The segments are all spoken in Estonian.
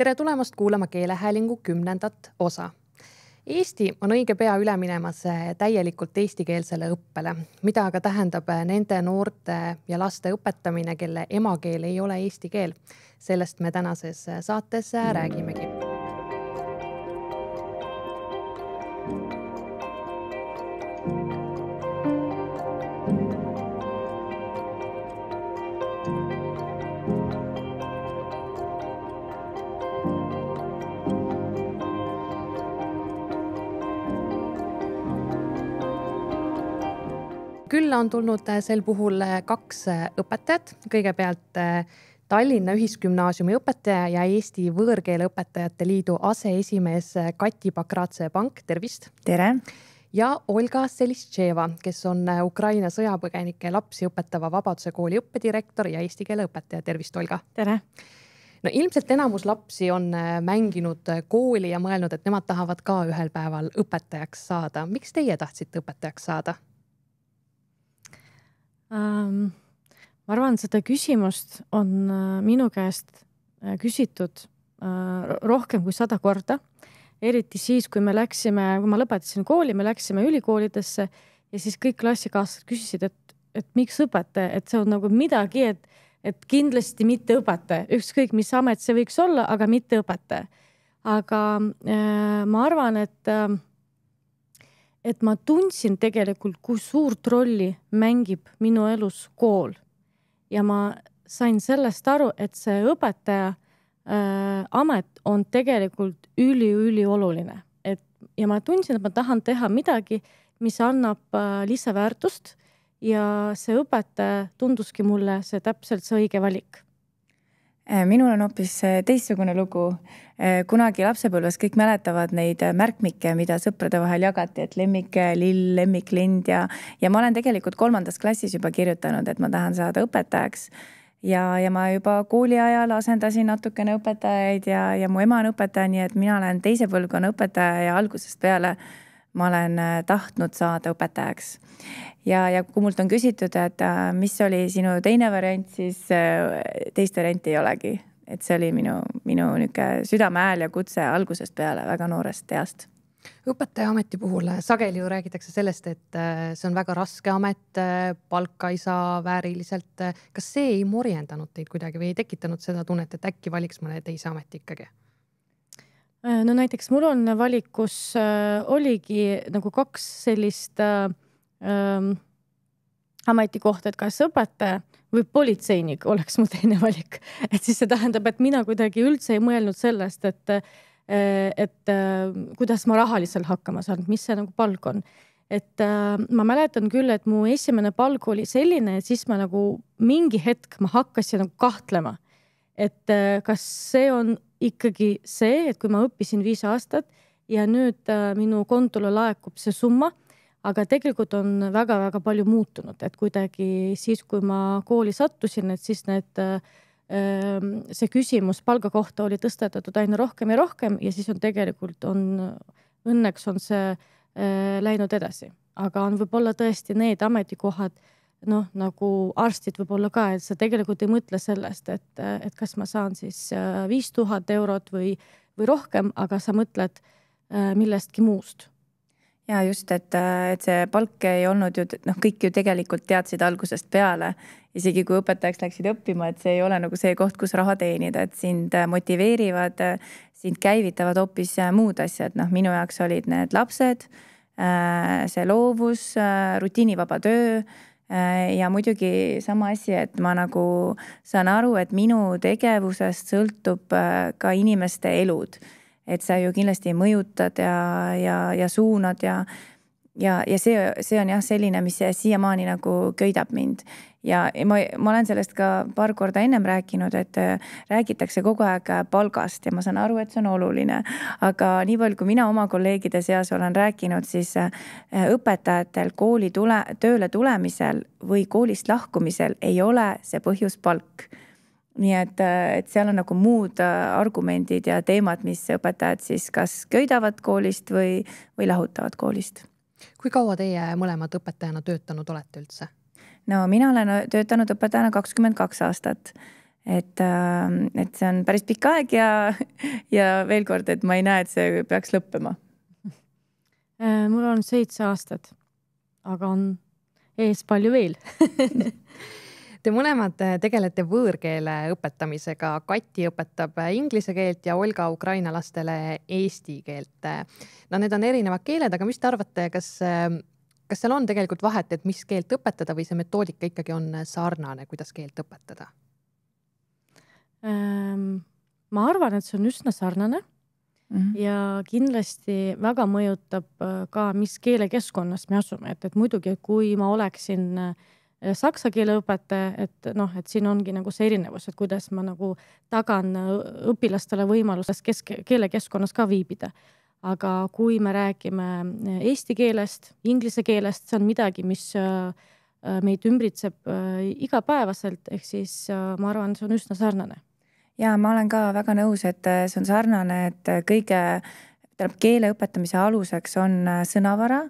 tere tulemast kuulama keelehäälingu kümnendat osa. Eesti on õige pea üle minemas eh, täielikult eestikeelsele õppele, mida aga tähendab eh, nende noorte ja laste õpetamine, kelle emakeel ei ole eesti keel. sellest me tänases eh, saates räägimegi külla on tulnud äh, sel puhul äh, kaks äh, õpetajat, kõigepealt Tallinna Ühisgümnaasiumi õpetaja ja Eesti Võõrkeele Õpetajate Liidu aseesimees Kati Pakratse-Pank, tervist. tere ja Olga Selistševa, kes on Ukraina sõjapõgenike lapsi õpetava Vabaduse kooli õppedirektor ja eesti keele õpetaja. tervist, Olga. tere. no ilmselt enamus lapsi on mänginud kooli ja mõelnud, et nemad tahavad ka ühel päeval õpetajaks saada. miks teie tahtsite õpetajaks saada? ähm,? ma arvan, seda küsimust on äh, minu käest äh, küsitud äh, rohkem kui sada korda. eriti siis, kui me läksime, kui ma lõpetasin kooli, me läksime ülikoolidesse ja siis kõik klassikaaslased küsisid, et, et miks õpetaja, et see on nagu midagi, et, et kindlasti mitte õpetaja, ükskõik mis amet see võiks olla, aga mitte õpetaja. aga äh, ma arvan, et äh, et ma tundsin tegelikult, kui suurt rolli mängib minu elus kool. ja ma sain sellest aru, et see õpetaja äh, amet on tegelikult üliülioluline, et ja ma tundsin, et ma tahan teha midagi, mis annab äh, lisaväärtust ja see õpetaja tunduski mulle see täpselt see õige valik Äh, minul on hoopis äh, teistsugune lugu. Äh, kunagi lapsepõlves kõik mäletavad neid märkmikke, mida sõprade vahel jagati, et lemmiklill, lemmiklind ja, ja ma olen tegelikult kolmandas klassis juba kirjutanud, et ma tahan saada õpetajaks ja, ja ma juba kooli ajal asendasin natukene õpetajaid ja, ja mu ema on õpetaja, nii et mina olen teise põlvkonna õpetaja ja algusest peale äh, ma olen äh, tahtnud saada õpetajaks. ja, ja kui mult on küsitud, et äh, mis oli sinu teine variant, siis äh, teist varianti ei olegi. et see oli minu, minu niisugune südame hääl ja kutse algusest peale, väga noorest east õpetaja ameti puhul sageli ju räägitakse sellest, et see on väga raske amet, palka ei saa vääriliselt. kas see ei morjendanud teid kuidagi või ei tekitanud seda tunnet, et äkki valiks mõne teise ameti ikkagi? Äh, no näiteks mul on valikus äh, oligi nagu kaks sellist äh, äh, ametikohta, et kas õpetaja või politseinik oleks mu teine valik. et siis see tähendab, et mina kuidagi üldse ei mõelnud sellest, et äh,, et äh, kuidas ma rahaliselt hakkama saan, mis see nagu palk on et äh, ma mäletan küll, et mu esimene palk oli selline, et siis ma nagu mingi hetk ma hakkasin nagu kahtlema, et äh, kas see on ikkagi see, et kui ma õppisin viis aastat ja nüüd äh, minu kontole laekub see summa, aga tegelikult on väga-väga palju muutunud, et kuidagi siis, kui ma kooli sattusin, et siis need äh, ähm, see küsimus palga kohta oli tõstetatud aina rohkem ja rohkem ja siis on tegelikult on, õnneks on see äh, läinud edasi, aga on võib-olla tõesti need ametikohad noh, nagu arstid võib-olla ka, et sa tegelikult ei mõtle sellest, et, et kas ma saan siis äh, viis tuhat eurot või, või rohkem, aga sa mõtled äh, millestki muust ja just, et, äh, et see palk ei olnud ju noh, kõik ju tegelikult teadsid algusest peale, isegi kui õpetajaks läksid õppima, et see ei ole nagu see koht, kus raha teenida, et sind motiveerivad, sind käivitavad hoopis muud asjad, noh, minu jaoks olid need lapsed, see loovus, rutiinivaba töö Äh, ja muidugi sama asi, et ma nagu saan aru, et minu tegevusest sõltub äh, ka inimeste elud. et sa ju kindlasti mõjutad ja, ja, ja suunad ja, ja, ja see, see on jah, selline, mis siiamaani nagu köidab mind ja ma, ma olen sellest ka paar korda ennem rääkinud, et äh, räägitakse kogu aeg äh, palgast ja ma saan aru, et see on oluline. aga nii palju, kui mina oma kolleegide seas olen rääkinud, siis äh, õpetajatel kooli tule, tööle tulemisel või koolist lahkumisel ei ole see põhjus palk nii et, et seal on nagu muud argumendid ja teemad, mis õpetajad siis kas köidavad koolist või, või lahutavad koolist. kui kaua teie mõlemad õpetajana töötanud olete üldse? no mina olen äh, töötanud õpetajana kakskümmend kaks aastat et, ähm, et see on päris pikk aeg ja, ja veel kord, et ma ei näe, et see peaks lõppema. Äh, mul on seitse aastat, aga on ees palju veel Te mõlemad äh, tegelete võõrkeele õpetamisega. Kati õpetab inglise keelt ja Olga ukraina lastele eesti keelt. no need on erinevad keeled, aga mis te arvate, kas kas seal on tegelikult vahet, et mis keelt õpetada või see metoodika ikkagi on sarnane, kuidas keelt õpetada ähm,? ma arvan, et see on üsna sarnane mm -hmm. ja kindlasti väga mõjutab äh, ka, mis keelekeskkonnas me asume, et, et muidugi, kui ma oleksin äh, saksa keele õpetaja, et noh, et siin ongi nagu see erinevus, et kuidas ma nagu tagan äh, õpilastele võimaluse kesk-, keelekeskkonnas ka viibida aga kui me räägime äh, eesti keelest, inglise keelest, see on midagi, mis äh, äh, meid ümbritseb igapäevaselt, ehk siis ma arvan, see on üsna sarnane. ja ma olen ka väga nõus, et see on sarnane, et kõige, tähendab keele õpetamise aluseks on sõnavara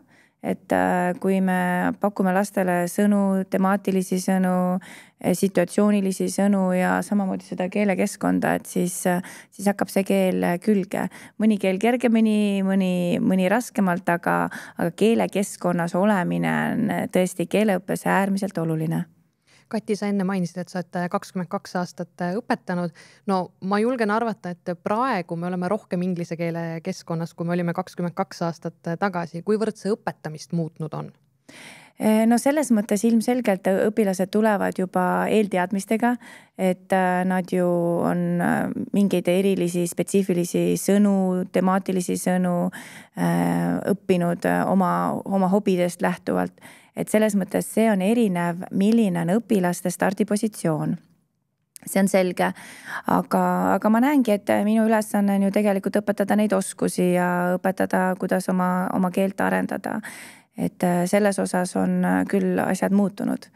et äh, kui me pakume lastele sõnu, temaatilisi sõnu, äh, situatsioonilisi sõnu ja samamoodi seda keelekeskkonda, et siis, äh, siis hakkab see keel külge. mõni keel kergemini, mõni, mõni raskemalt, aga, aga keelekeskkonnas olemine on tõesti keeleõppes äärmiselt oluline Kati, sa enne mainisid, et sa oled äh, kakskümmend kaks aastat äh, õpetanud. no ma julgen arvata, et praegu me oleme rohkem inglise keele keskkonnas, kui me olime kakskümmend kaks aastat äh, tagasi. kuivõrd see õpetamist muutnud on? no selles mõttes ilmselgelt õpilased tulevad juba eelteadmistega, et nad ju on mingeid erilisi spetsiifilisi sõnu, temaatilisi sõnu õppinud oma, oma hobidest lähtuvalt et selles mõttes see on erinev, milline on õpilaste stardipositsioon see on selge, aga, aga ma näengi, et minu ülesanne on ju tegelikult õpetada neid oskusi ja õpetada, kuidas oma, oma keelt arendada. et selles osas on küll asjad muutunud.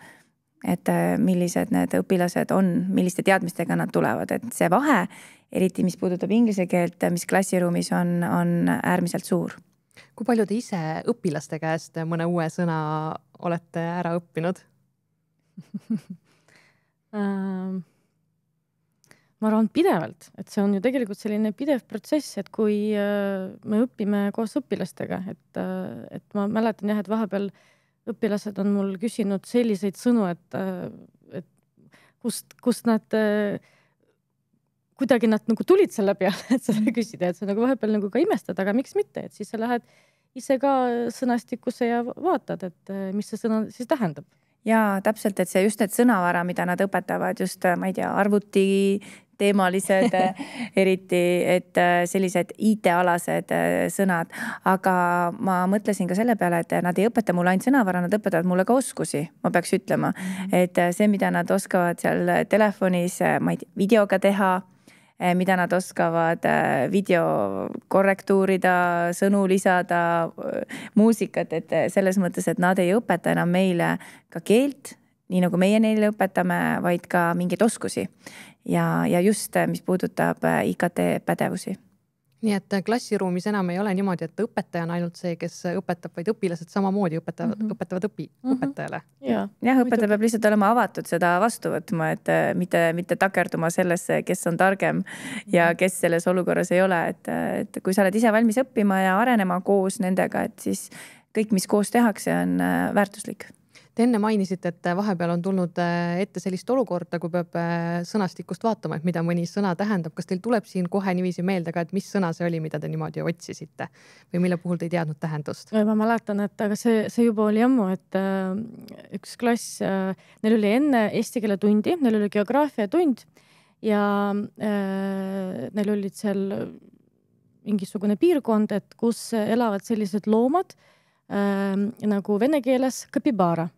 et millised need õpilased on, milliste teadmistega nad tulevad, et see vahe, eriti mis puudutab inglise keelt, mis klassiruumis on, on äärmiselt suur kui palju te ise õpilaste käest mõne uue sõna olete ära õppinud ähm, ma arvan, pidevalt, et see on ju tegelikult selline pidev protsess, et kui äh, me õpime koos õpilastega, et, äh, et ma mäletan jah, et vahepeal õpilased on mul küsinud selliseid sõnu, et, äh, et kust, kust nad, kuidagi nad nagu tulid selle peale, et seda mm. küsida, et sa nagu vahepeal nagu ka imestad, aga miks mitte, et siis sa lähed äh, ise ka sõnastikusse ja vaatad, et äh, mis see sõna siis tähendab ja täpselt, et see just need sõnavara, mida nad õpetavad just, äh, ma ei tea, arvuti teemalised äh, eriti, et sellised IT-alased sõnad, aga ma mõtlesin ka selle peale, et nad ei õpeta mulle ainult sõnavara, nad õpetavad mulle ka oskusi, ma peaks ütlema, mhm. et see, mida nad oskavad seal telefonis, ma ei tea, videoga teha Eh, mida nad oskavad eh, video korrektuurida, sõnu lisada, eh, muusikat, et selles mõttes, et nad ei õpeta enam meile ka keelt, nii nagu meie neile õpetame, vaid ka mingeid oskusi. ja, ja just, mis puudutab IKT pädevusi nii et äh, klassiruumis enam ei ole niimoodi, et õpetaja on ainult see, kes äh, õpetab, vaid õpilased samamoodi õpetavad mm, -hmm. õpetavad õpi mm, -hmm. õpetajale ja.. jah, õpetaja peab lihtsalt olema avatud seda vastu võtma, et äh, mitte, mitte takerduma sellesse, kes on targem ja mhm. kes selles olukorras ei ole, et, et kui sa oled ise valmis õppima ja arenema koos nendega, et siis kõik, mis koos tehakse, on väärtuslik Te enne mainisite, et vahepeal on tulnud äh, ette sellist olukorda, kui peab äh, sõnastikust vaatama, et mida mõni sõna tähendab. kas teil tuleb siin kohe niiviisi meelde ka, et mis sõna see oli, mida te niimoodi otsisite või mille puhul te ei teadnud tähendust? ma mäletan, et aga see, see juba oli ammu, et äh, üks klass äh,, neil oli enne eesti keele tundi, neil oli geograafiatund ja äh, neil olid seal mingisugune piirkond, et kus elavad sellised loomad äh, nagu vene keeles kapibara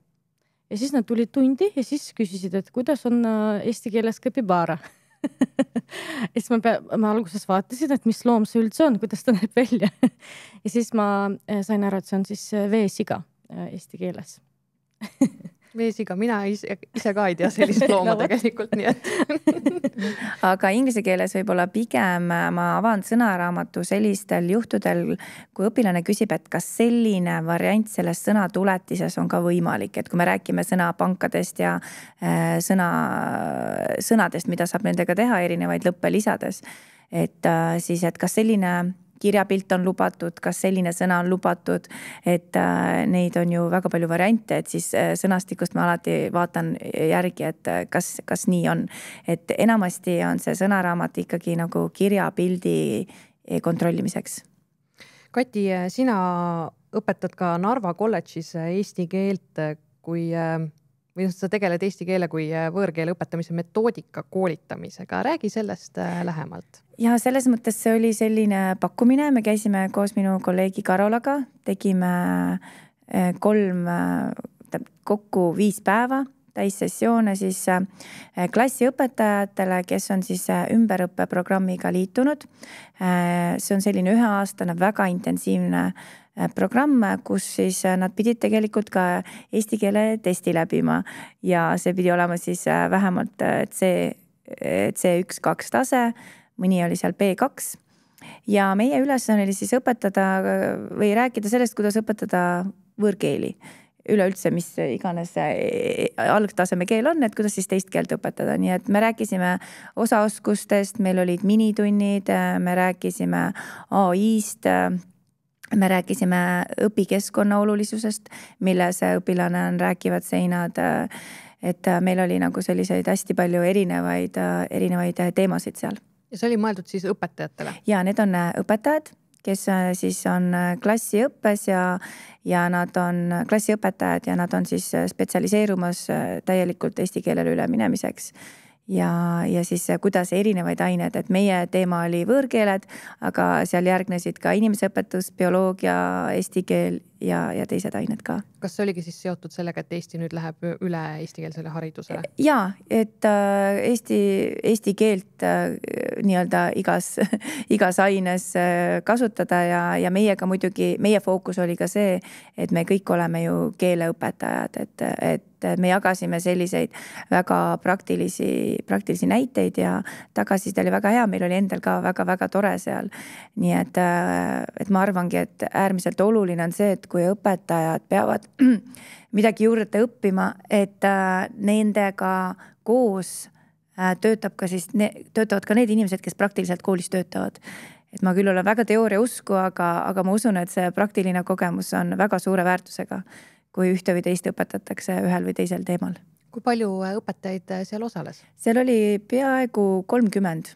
ja siis nad tulid tundi ja siis küsisid, et kuidas on äh, eesti keeles kapibara ja siis ma pea-, ma alguses vaatasin, et mis loom see üldse on, kuidas ta näeb välja ja siis ma äh, sain aru, et see on siis äh, veesiga eesti keeles veesiga, mina ise, ise ka ei tea sellist looma no, tegelikult, nii et aga inglise keeles võib-olla pigem äh, ma avan sõnaraamatu sellistel juhtudel, kui õpilane küsib, et kas selline variant selles sõnatuletises on ka võimalik, et kui me räägime sõnapankadest ja äh, sõna, sõnadest, mida saab nendega teha, erinevaid lõppe lisades, et äh, siis, et kas selline kirjapilt on lubatud, kas selline sõna on lubatud. et äh, neid on ju väga palju variante, et siis äh, sõnastikust ma alati vaatan järgi, et äh, kas, kas nii on. et enamasti on see sõnaraamat ikkagi nagu kirjapildi eh, kontrollimiseks. Kati, sina õpetad ka Narva kolledžis eesti keelt, kui või just noh, sa tegeled eesti keele kui äh, võõrkeele õpetamise metoodika koolitamisega, räägi sellest äh, lähemalt. ja selles mõttes see oli selline pakkumine, me käisime koos minu kolleegi Karolaga, tegime äh, kolm, kokku viis päeva täissessioone siis klassiõpetajatele, kes on siis ümberõppeprogrammiga liitunud. see on selline üheaastane väga intensiivne Äh, programme, kus siis äh, nad pidid tegelikult ka eesti keele testi läbima ja see pidi olema siis äh, vähemalt C, C1, kaks tase, mõni oli seal B2 ja meie ülesanne oli siis õpetada või rääkida sellest, kuidas õpetada võõrkeeli üleüldse, mis iganes e-, algtaseme keel on, et kuidas siis teist keelt õpetada, nii et me rääkisime osaoskustest, meil olid minitunnid, me rääkisime ai-st me rääkisime õpikeskkonna olulisusest, milles õpilane on rääkivad seinad. Äh, et äh, meil oli nagu selliseid hästi palju erinevaid, äh, erinevaid teemasid seal. ja see oli mõeldud siis õpetajatele? ja need on õpetajad, kes siis on klassiõppes ja, ja nad on klassiõpetajad ja nad on siis spetsialiseerumas täielikult eesti keelele üleminemiseks ja, ja siis eh, kuidas erinevaid ained, et meie teema oli võõrkeeled, aga seal järgnesid ka inimeseõpetus, bioloogia, eesti keel ja, ja teised ained ka. kas see oligi siis seotud sellega, et Eesti nüüd läheb üle eestikeelsele haridusele? E-, ja, et äh, Eesti, eesti keelt äh, nii-öelda igas, igas aines äh, kasutada ja, ja meiega muidugi, meie fookus oli ka see, et me kõik oleme ju keeleõpetajad, et, et et me jagasime selliseid väga praktilisi, praktilisi näiteid ja tagasiside oli väga hea, meil oli endal ka väga-väga tore seal. nii et, äh, et ma arvangi, et äärmiselt oluline on see, et kui õpetajad peavad midagi juurde õppima, et äh, nendega koos äh, töötab ka siis, töötavad ka need inimesed, kes praktiliselt koolis töötavad et ma küll olen väga teooria usku, aga, aga ma usun, et see praktiline kogemus on väga suure väärtusega kui ühte või teist õpetatakse ühel või teisel teemal. kui palju äh, õpetajaid äh, seal osales? seal oli peaaegu kolmkümmend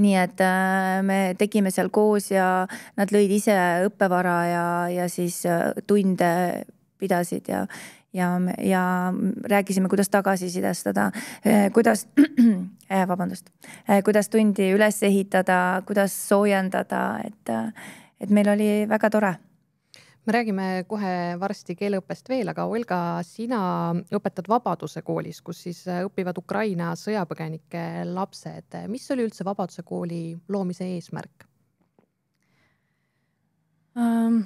nii et äh, me tegime seal koos ja nad lõid ise õppevara ja, ja siis tunde pidasid ja, ja, ja rääkisime, kuidas tagasisidestada, kuidas, vabandust, kuidas tundi üles ehitada, kuidas soojendada, et, et meil oli väga tore me räägime kohe varsti keeleõppest veel, aga Olga, sina õpetad Vabaduse koolis, kus siis äh, õpivad Ukraina sõjapõgenike lapsed. mis oli üldse Vabaduse kooli loomise eesmärk ähm,?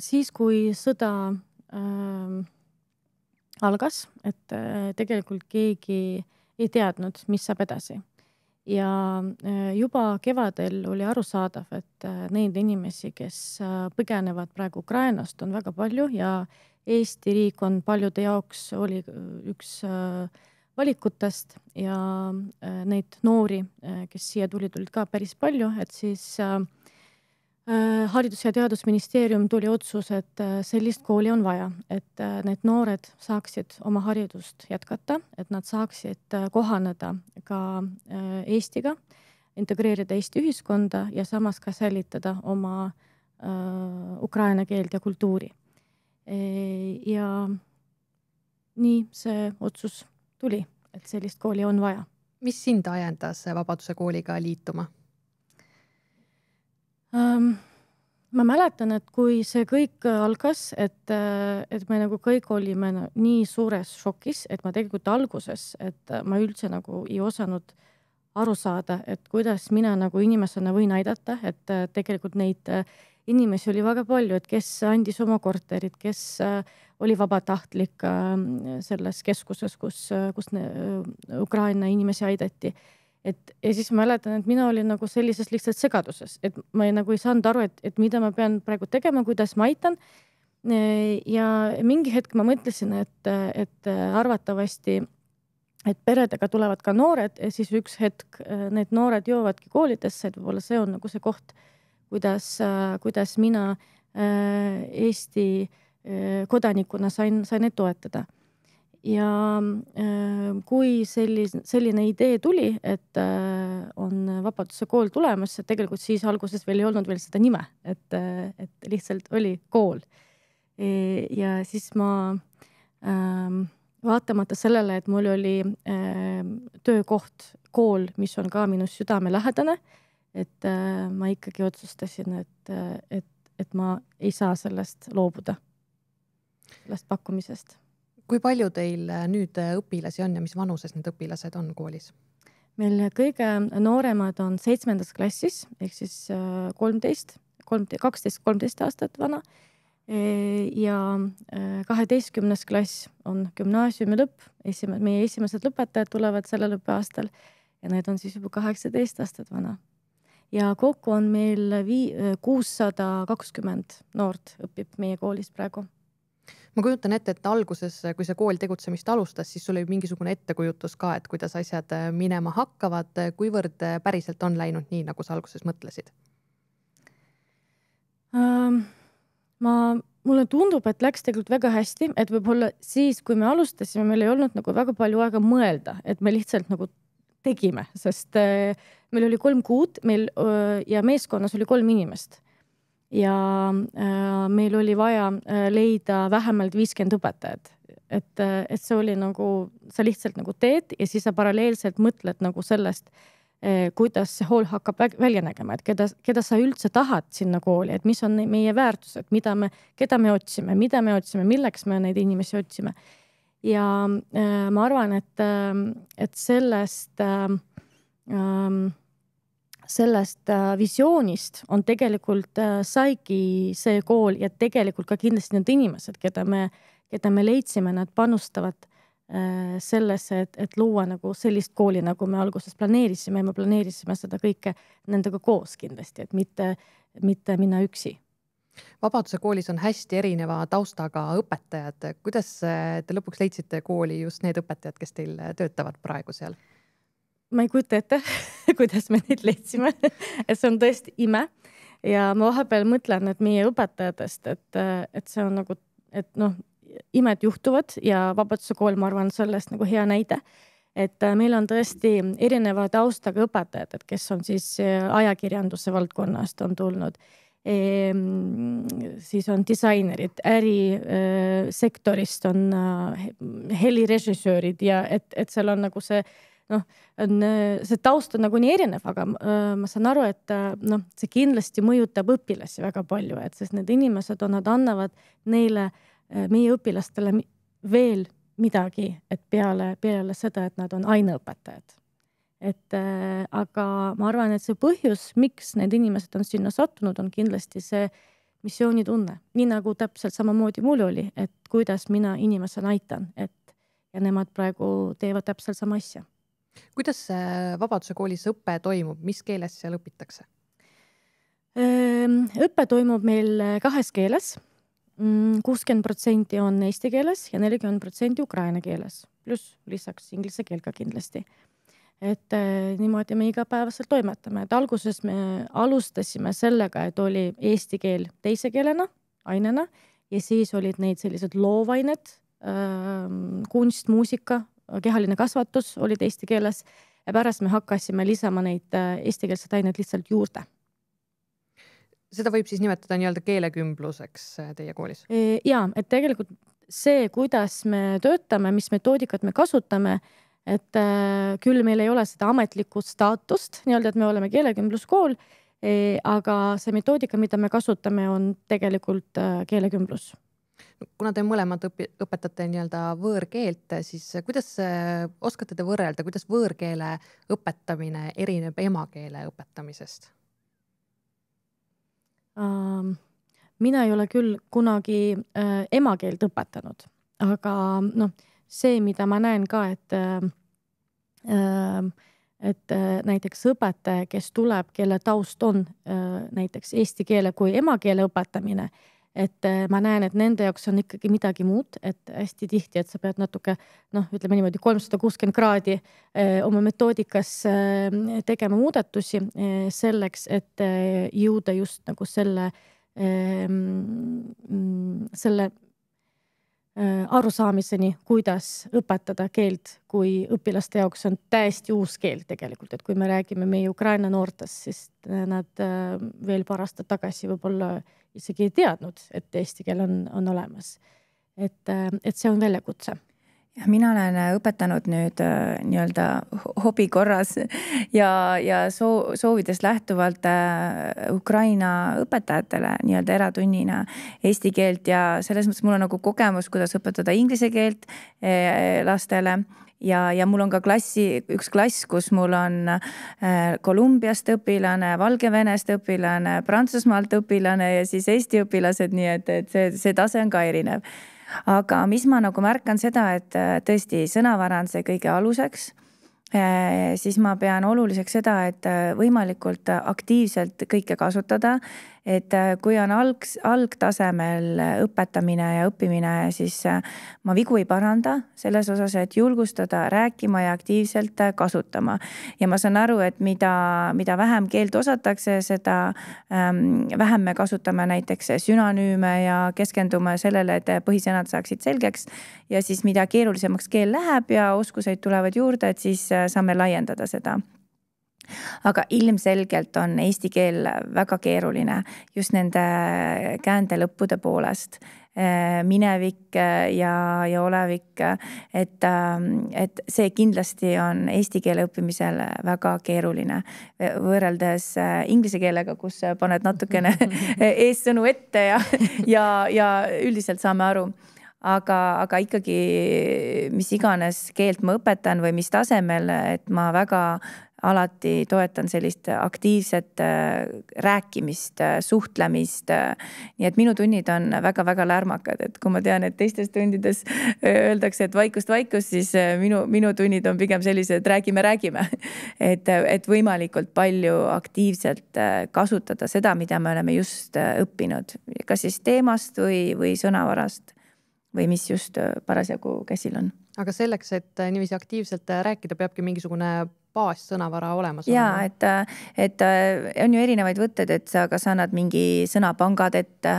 siis, kui sõda ähm, algas, et äh, tegelikult keegi ei teadnud, mis saab edasi ja äh, juba kevadel oli arusaadav, et äh, neid inimesi, kes äh, põgenevad praegu Ukrainast, on väga palju ja Eesti riik on paljude jaoks, oli üks valikutest ja neid noori, kes siia tulid, olid ka päris palju, et siis äh, Äh, haridus- ja Teadusministeerium tuli otsus, et äh, sellist kooli on vaja, et äh, need noored saaksid oma haridust jätkata, et nad saaksid kohaneda ka Eestiga, integreerida Eesti ühiskonda ja samas ka säilitada oma ukraina keelt ja kultuuri. ja nii see otsus tuli, et sellist kooli on vaja. mis sind ajendas Vabaduse kooliga liituma? ähm,? ma mäletan, et kui see kõik algas, et, äh, et me nagu kõik olime nii suures šokis, et ma tegelikult alguses, et äh, ma üldse nagu ei osanud aru saada, et kuidas mina nagu inimesena võin aidata, et äh, tegelikult neid inimesi oli väga palju, et kes andis oma korterid, kes oli vabatahtlik selles keskuses, kus, kus ne, Ukraina inimesi aidati et ja siis mäletan, et mina olin nagu sellises lihtsalt segaduses, et ma ei, nagu ei saanud aru, et, et mida ma pean praegu tegema, kuidas ma aitan. E, ja mingi hetk ma mõtlesin, et, et arvatavasti, et peredega tulevad ka noored ja siis üks hetk e, need noored jõuavadki koolidesse, et võib-olla see on nagu see koht, kuidas, e, kuidas mina Eesti kodanikuna sain, sain neid toetada ja äh, kui selline, selline idee tuli, et äh, on Vabaduse kool tulemas, tegelikult siis alguses veel ei olnud veel seda nime, et, äh, et lihtsalt oli kool. E, ja siis ma ähm, vaatamata sellele, et mul oli töökoht, kool, mis on ka minu südamelähedane, et ma ikkagi otsustasin, et, et, et ma ei saa sellest loobuda, sellest pakkumisest kui palju teil äh, nüüd äh, õpilasi on ja mis vanuses need õpilased on koolis? meil äh, kõige nooremad on seitsmendas klassis ehk siis kolmteist, kolm, kaksteist, kolmteist aastat vana. ja kaheteistkümnes klass on gümnaasiumi lõpp, esimene, meie esimesed lõpetajad tulevad sellel õppeaastal ja need on siis juba kaheksateist aastat vana. ja kokku on meil vii-, kuussada kakskümmend noort õpib meie koolis praegu ma kujutan ette, et alguses, kui see kool tegutsemist alustas, siis sul oli mingisugune ettekujutus ka, et kuidas asjad äh, minema hakkavad, äh, kuivõrd äh, päriselt on läinud nii, nagu sa alguses mõtlesid um,? ma, mulle tundub, et läks tegelikult väga hästi, et võib-olla siis, kui me alustasime, meil ei olnud nagu väga palju aega mõelda, et me lihtsalt nagu tegime, sest meil oli kolm kuud, meil ja meeskonnas oli kolm inimest ja äh, meil oli vaja äh, leida vähemalt viiskümmend õpetajat. et, äh, et see oli nagu, sa lihtsalt nagu teed ja siis sa paralleelselt mõtled nagu sellest, kuidas see hool hakkab välja nägema, et keda, keda sa üldse tahad sinna kooli, et mis on meie väärtused, mida me, keda me otsime, mida me otsime, milleks me neid inimesi otsime. ja ma arvan, et, et sellest ähm, sellest äh, visioonist on tegelikult äh, saigi see kool ja tegelikult ka kindlasti need inimesed, keda me, keda me leidsime, nad panustavad äh, sellesse, et, et luua nagu sellist kooli, nagu me alguses planeerisime ja me planeerisime seda kõike nendega koos kindlasti, et mitte, mitte mina üksi Vabaduse koolis on hästi erineva taustaga õpetajad. kuidas te lõpuks leidsite kooli just need õpetajad, kes teil töötavad praegu seal? ma ei kujuta ette kuidas me neid leidsime et see on tõesti ime ja ma vahepeal mõtlen, et meie õpetajatest, et, et see on nagu, et noh, imed juhtuvad ja Vabaduse kool, ma arvan, sellest nagu hea näide. et äh, meil on tõesti erineva taustaga õpetajad, et kes on siis äh, ajakirjanduse valdkonnast on tulnud e,. siis on disainerid, ärisektorist äh, on helirežissöörid ja et, et seal on nagu see noh, on äh, see taust on nagunii erinev, aga äh, ma saan aru, et äh, noh, see kindlasti mõjutab õpilasi väga palju, et sest need inimesed on, nad annavad neile, meie õpilastele veel midagi, et peale, peale seda, et nad on aineõpetajad. et aga ma arvan, et see põhjus, miks need inimesed on sinna sattunud, on kindlasti see missioonitunne, nii nagu täpselt samamoodi mul oli, et kuidas mina inimesena aitan, et ja nemad praegu teevad täpselt sama asja kuidas Vabaduse koolis õpe toimub, mis keeles seal õpitakse? Ehm, õpe toimub meil kahes keeles. Mm, kuuskümmend protsenti on eesti keeles ja nelikümmend protsenti ukraina keeles, pluss lisaks inglise keel ka kindlasti. et äh, niimoodi me igapäevaselt toimetame, et alguses me alustasime sellega, et oli eesti keel teise keelena, ainena ja siis olid neid sellised loovained ähm, kunst, muusika, kehaline kasvatus olid eesti keeles ja pärast me hakkasime lisama neid äh, eestikeelseid aineid lihtsalt juurde. seda võib siis nimetada nii-öelda keelekümbluseks äh, teie koolis? E, ja, et tegelikult see, kuidas me töötame, mis metoodikat me kasutame, et äh, küll meil ei ole seda ametlikku staatust nii-öelda, et me oleme keelekümbluskool, e, aga see metoodika, mida me kasutame, on tegelikult keelekümblus kuna te mõlemad õpi-, õpetate nii-öelda võõrkeelt, siis kuidas oskate te võrrelda, kuidas võõrkeele õpetamine erineb emakeele õpetamisest ähm,? mina ei ole küll kunagi äh, emakeelt õpetanud, aga noh, see, mida ma näen ka, et äh, ähm, et äh, näiteks õpetaja, kes tuleb, kelle taust on äh, näiteks eesti keele kui emakeele õpetamine äh,, et äh, ma näen, et nende jaoks on ikkagi midagi muud, et hästi tihti, et sa pead natuke noh, ütleme niimoodi kolmsada kuuskümmend kraadi äh, oma metoodikas äh, tegema muudatusi selleks, et jõuda just nagu selle, mm, selle Äh, arusaamiseni, kuidas õpetada keelt, kui õpilaste jaoks on täiesti uus keel tegelikult, et kui me räägime meie Ukraina noortest, siis nad äh, veel paar aastat tagasi võib-olla isegi ei teadnud, et eesti keel on, on olemas. et, äh, et see on väljakutse jah, mina olen äh, õpetanud nüüd äh, nii-öelda hobi korras ja, ja soo-, soovidest lähtuvalt äh, Ukraina õpetajatele nii-öelda eratunnina eesti keelt ja selles mõttes mul on nagu kogemus, kuidas õpetada inglise keelt lastele ja, ja mul on ka klassi, üks klass, kus mul on Kolumbiast õpilane, Valgevenest õpilane, Prantsusmaalt õpilane ja siis Eesti õpilased, nii et, et see, see tase on ka erinev aga mis ma nagu märkan seda, et äh, tõesti sõnavara on see kõige aluseks äh, siis ma pean oluliseks seda, et äh, võimalikult aktiivselt kõike kasutada, et äh, kui on alg, algtasemel äh, õpetamine ja õppimine, siis äh, ma vigu ei paranda selles osas, et julgustada rääkima ja aktiivselt kasutama. ja ma saan aru, et mida, mida vähem keelt osatakse, seda ähm, vähem me kasutame näiteks sünonüüme ja keskendume sellele, et põhisõnad saaksid selgeks. ja siis mida keerulisemaks keel läheb ja oskuseid tulevad juurde, et siis saame laiendada seda aga ilmselgelt on eesti keel väga keeruline just nende käändelõppude poolest eh, minevik eh, ja, ja olevik. Eh, et, et see kindlasti on eesti keele õppimisel väga keeruline võrreldes inglise keelega, kus paned natukene eessõnu ette ja, ja, ja üldiselt saame aru aga, aga ikkagi mis iganes keelt ma õpetan või mis tasemel, et ma väga alati toetan sellist aktiivset äh, rääkimist, äh, suhtlemist. Äh, nii et minu tunnid on väga-väga lärmakad, et kui ma tean, et teistes tundides öeldakse, et vaikust, vaikust, siis minu, minu tunnid on pigem sellised räägime, räägime. et, et võimalikult palju aktiivselt kasutada seda, mida me oleme just õppinud, kas siis teemast või, või sõnavarast või mis just parasjagu käsil on aga selleks, et niiviisi aktiivselt rääkida, peabki mingisugune baassõnavara olemas ja, olema. ja et, et äh, on ju erinevaid võtteid, et sa kas annad mingi sõnapangad ette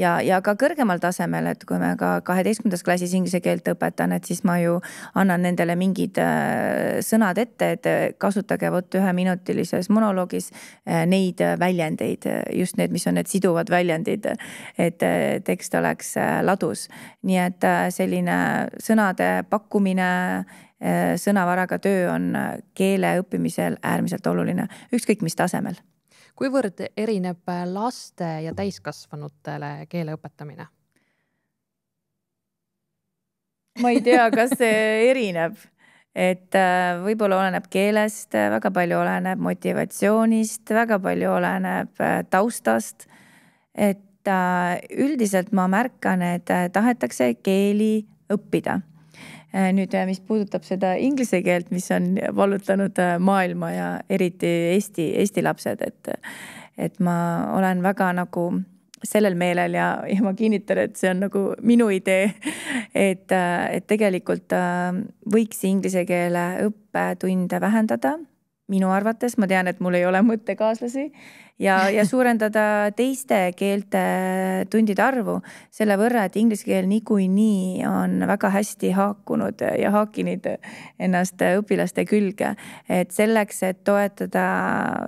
ja, ja ka kõrgemal tasemel, et kui ma ka kaheteistkümnendas klassis inglise keelt õpetan, et siis ma ju annan nendele mingid äh, sõnad ette, et äh, kasutage vot üheminutilises monoloogis neid väljendeid, just need, mis on need siduvad väljendid, et tekst oleks ladus. nii et selline sõnade pakkumine Äh, sõnavaraga töö on äh, keele õppimisel äärmiselt oluline, ükskõik mis tasemel. kuivõrd erineb äh, laste ja täiskasvanutele keele õpetamine? ma ei tea, kas see erineb, et võib-olla oleneb keelest, väga palju oleneb motivatsioonist, väga palju oleneb taustast. et üldiselt ma märkan, et tahetakse keeli õppida Äh, nüüd, äh, mis puudutab seda inglise keelt, mis on vallutanud äh, maailma ja eriti Eesti, Eesti lapsed, et et ma olen väga nagu sellel meelel ja, ja ma kinnitan, et see on nagu minu idee. et, et tegelikult võiks inglise keele õppetunde vähendada minu arvates, ma tean, et mul ei ole mõttekaaslasi ja, ja suurendada teiste keelte tundide arvu selle võrra, et inglise keel niikuinii on väga hästi haakunud ja haakinud ennast õpilaste külge. et selleks, et toetada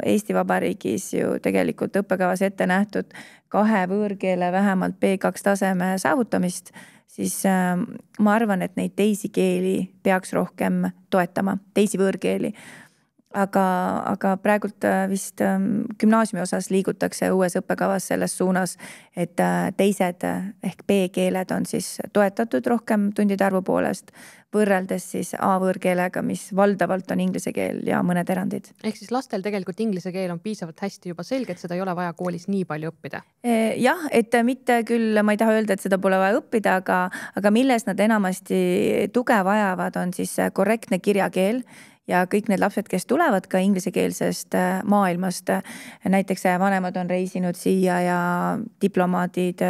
Eesti Vabariigis ju tegelikult õppekavas ette nähtud kahe võõrkeele vähemalt B2 taseme saavutamist, siis ähm, ma arvan, et neid teisi keeli peaks rohkem toetama, teisi võõrkeeli aga, aga praegult äh, vist ähm, gümnaasiumi osas liigutakse uues õppekavas selles suunas, et äh, teised äh, ehk B-keeled on siis toetatud rohkem tundide arvu poolest, võrreldes siis A-võõrkeelega, mis valdavalt on inglise keel ja mõned erandid. ehk siis lastel tegelikult inglise keel on piisavalt hästi juba selge, et seda ei ole vaja koolis nii palju õppida? E, jah, et mitte küll, ma ei taha öelda, et seda pole vaja õppida, aga, aga milles nad enamasti tuge vajavad, on siis korrektne kirjakeel ja kõik need lapsed, kes tulevad ka inglisekeelsest äh, maailmast, äh, näiteks äh, vanemad on reisinud siia ja diplomaadid,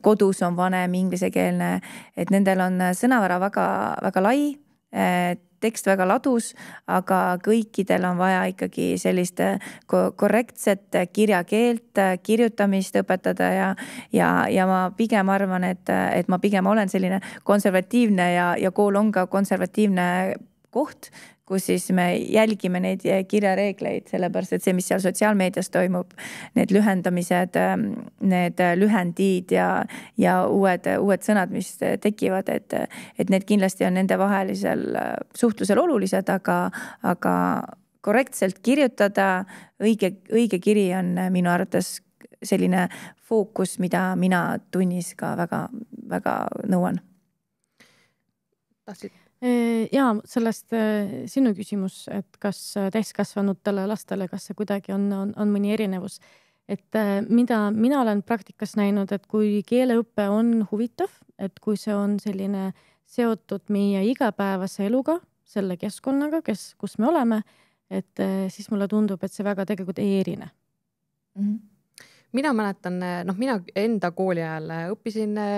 kodus on vanem inglisekeelne, et nendel on sõnavara väga, väga lai tekst väga ladus, aga kõikidel on vaja ikkagi sellist korrektset kirjakeelt, kirjutamist õpetada ja, ja, ja ma pigem arvan, et, et ma pigem olen selline konservatiivne ja, ja kool on ka konservatiivne koht, kus siis me jälgime neid eh, kirjareegleid, sellepärast et see, mis seal sotsiaalmeedias toimub, need lühendamised, ähm, need äh, lühendid ja, ja uued, uued sõnad, mis äh, tekivad, et, et need kindlasti on nendevahelisel äh, suhtlusel olulised, aga, aga korrektselt kirjutada, õige, õige kiri on minu arvates selline fookus, mida mina tunnis ka väga, väga nõuan. tahtsid ja sellest äh, sinu küsimus, et kas äh, täiskasvanutele lastele, kas see kuidagi on, on, on mõni erinevus. et äh, mida mina olen praktikas näinud, et kui keeleõpe on huvitav, et kui see on selline seotud meie igapäevase eluga, selle keskkonnaga, kes, kus me oleme, et siis mulle tundub, et see väga tegelikult ei erine mm. -hmm mina mäletan, noh, mina enda kooli ajal äh, õppisin äh,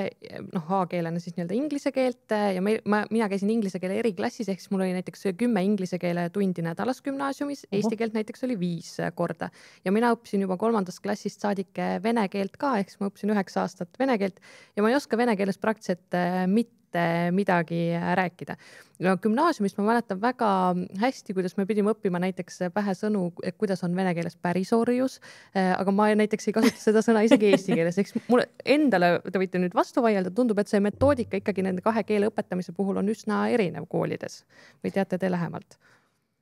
noh, A-keelena siis nii-öelda inglise keelt äh, ja meil, ma, mina käisin inglise keele eriklassis, ehk siis mul oli näiteks kümme inglise keele tundi nädalas gümnaasiumis, eesti keelt näiteks oli viis korda ja mina õppisin juba kolmandast klassist saadik vene keelt ka, ehk siis ma õppisin üheksa aastat vene keelt ja ma ei oska vene keeles praktiliselt mitte mitte äh, midagi äh, rääkida. no gümnaasiumist ma mäletan väga hästi, kuidas me pidime õppima näiteks pähe sõnu, et kuidas on vene keeles pärisorjus, äh, aga ma näiteks ei kasuta seda sõna isegi eesti keeles, eks mulle endale, te võite nüüd vastu vaielda, tundub, et see metoodika ikkagi nende kahe keele õpetamise puhul on üsna erinev koolides või teate te lähemalt